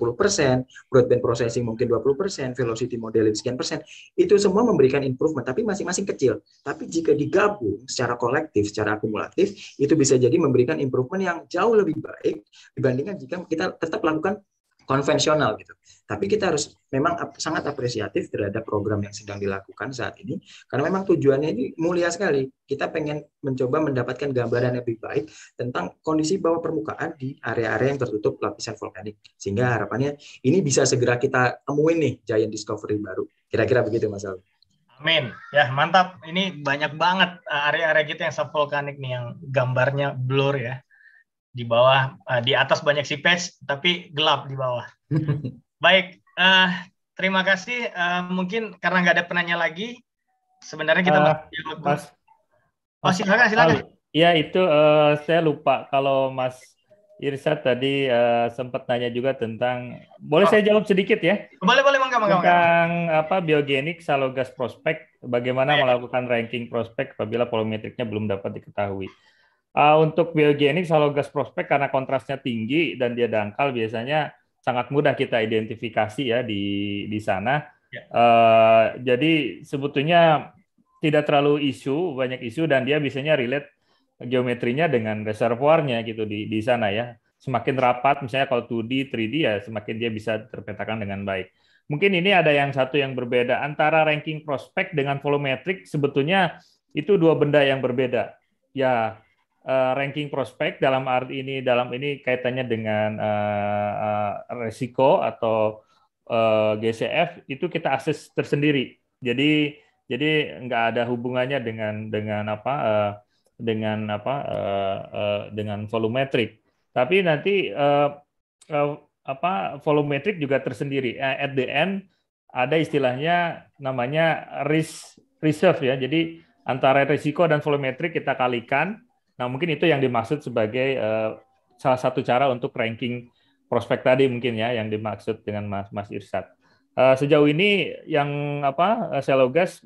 broadband processing mungkin 20% velocity modeling sekian persen itu semua memberikan improvement tapi masing-masing kecil tapi jika digabung secara kolektif secara akumulatif itu bisa jadi memberikan improvement yang jauh lebih baik dibandingkan jika kita tetap lakukan konvensional gitu. Tapi kita harus memang sangat apresiatif terhadap program yang sedang dilakukan saat ini karena memang tujuannya ini mulia sekali. Kita pengen mencoba mendapatkan gambaran lebih baik tentang kondisi bawah permukaan di area-area yang tertutup lapisan vulkanik. Sehingga harapannya ini bisa segera kita temuin nih giant discovery baru. Kira-kira begitu Mas Al. Amin. Ya, mantap. Ini banyak banget eh, area-area kita gitu yang subvulkanik nih yang gambarnya blur ya di bawah uh, di atas banyak si patch tapi gelap di bawah. Baik, uh, terima kasih. Uh, mungkin karena nggak ada penanya lagi, sebenarnya kita uh, Mas, oh silakan silakan. Iya itu uh, saya lupa kalau Mas Irsat tadi uh, sempat nanya juga tentang boleh oh. saya jawab sedikit ya? Boleh boleh mangga mangga. Tentang apa biogenik salogas prospek bagaimana ya. melakukan ranking prospek apabila volumetriknya belum dapat diketahui. Uh, untuk biogenik ini selalu gas prospek karena kontrasnya tinggi dan dia dangkal biasanya sangat mudah kita identifikasi ya di di sana. Ya. Uh, jadi sebetulnya tidak terlalu isu banyak isu dan dia biasanya relate geometrinya dengan reservoirnya gitu di di sana ya. Semakin rapat misalnya kalau 2D 3D ya semakin dia bisa terpetakan dengan baik. Mungkin ini ada yang satu yang berbeda antara ranking prospek dengan volumetrik sebetulnya itu dua benda yang berbeda. Ya, uh, ranking prospek dalam arti ini dalam ini kaitannya dengan uh, uh, resiko atau uh, GCF itu kita akses tersendiri. Jadi jadi nggak ada hubungannya dengan dengan apa uh, dengan apa uh, uh, dengan volumetrik. Tapi nanti uh, uh, apa volumetrik juga tersendiri. At the end ada istilahnya namanya risk reserve ya. Jadi antara risiko dan volumetrik kita kalikan Nah, mungkin itu yang dimaksud sebagai uh, salah satu cara untuk ranking prospek tadi mungkin ya yang dimaksud dengan Mas Mas irsat Uh, sejauh ini yang apa eh, Selogas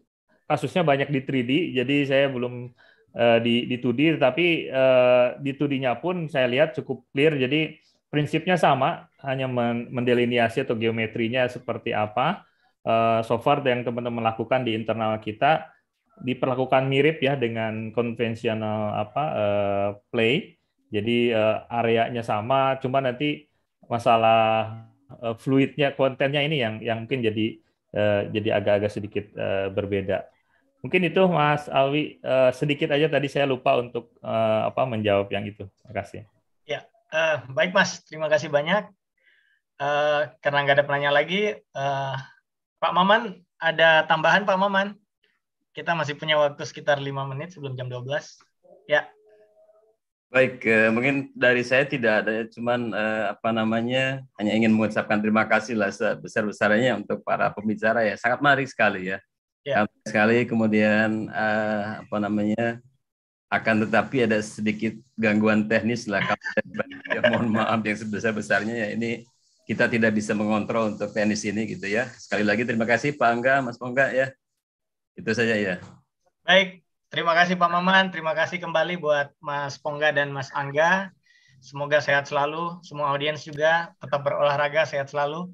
kasusnya banyak di 3D, jadi saya belum uh, di di 2D, tapi uh, di 2D-nya pun saya lihat cukup clear. Jadi prinsipnya sama, hanya mendeliniasi atau geometrinya seperti apa. Uh, so yang teman-teman lakukan di internal kita diperlakukan mirip ya dengan konvensional apa uh, play. Jadi uh, areanya sama, cuma nanti masalah uh, fluidnya kontennya ini yang yang mungkin jadi uh, jadi agak-agak sedikit uh, berbeda. Mungkin itu Mas Alwi uh, sedikit aja tadi saya lupa untuk uh, apa menjawab yang itu. Terima kasih. Ya, uh, baik Mas, terima kasih banyak. Uh, karena nggak ada penanya lagi, uh, Pak Maman ada tambahan Pak Maman? Kita masih punya waktu sekitar lima menit sebelum jam 12. Ya. Baik, eh, mungkin dari saya tidak ada, cuman eh, apa namanya hanya ingin mengucapkan terima kasih lah sebesar-besarnya untuk para pembicara ya. Sangat menarik sekali ya. Ya. sekali kemudian eh, apa namanya akan tetapi ada sedikit gangguan teknis lah kalau ya, mohon maaf yang sebesar besarnya ya ini kita tidak bisa mengontrol untuk teknis ini gitu ya sekali lagi terima kasih Pak Angga Mas Pongga ya itu saja ya. Baik, terima kasih Pak Maman, terima kasih kembali buat Mas Pongga dan Mas Angga. Semoga sehat selalu, semua audiens juga tetap berolahraga sehat selalu.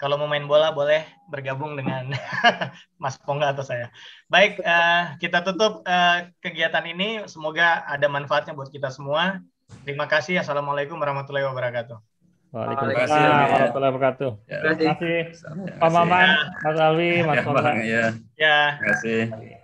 Kalau mau main bola boleh bergabung dengan *laughs* Mas Pongga atau saya. Baik, eh, kita tutup eh, kegiatan ini. Semoga ada manfaatnya buat kita semua. Terima kasih. Assalamualaikum warahmatullahi wabarakatuh. Waalaikumsalam ya. warahmatullahi wabarakatuh. Ya. Terima kasih. Pak Maman, Mas Alwi, Mas Ya. ya. Terima kasih.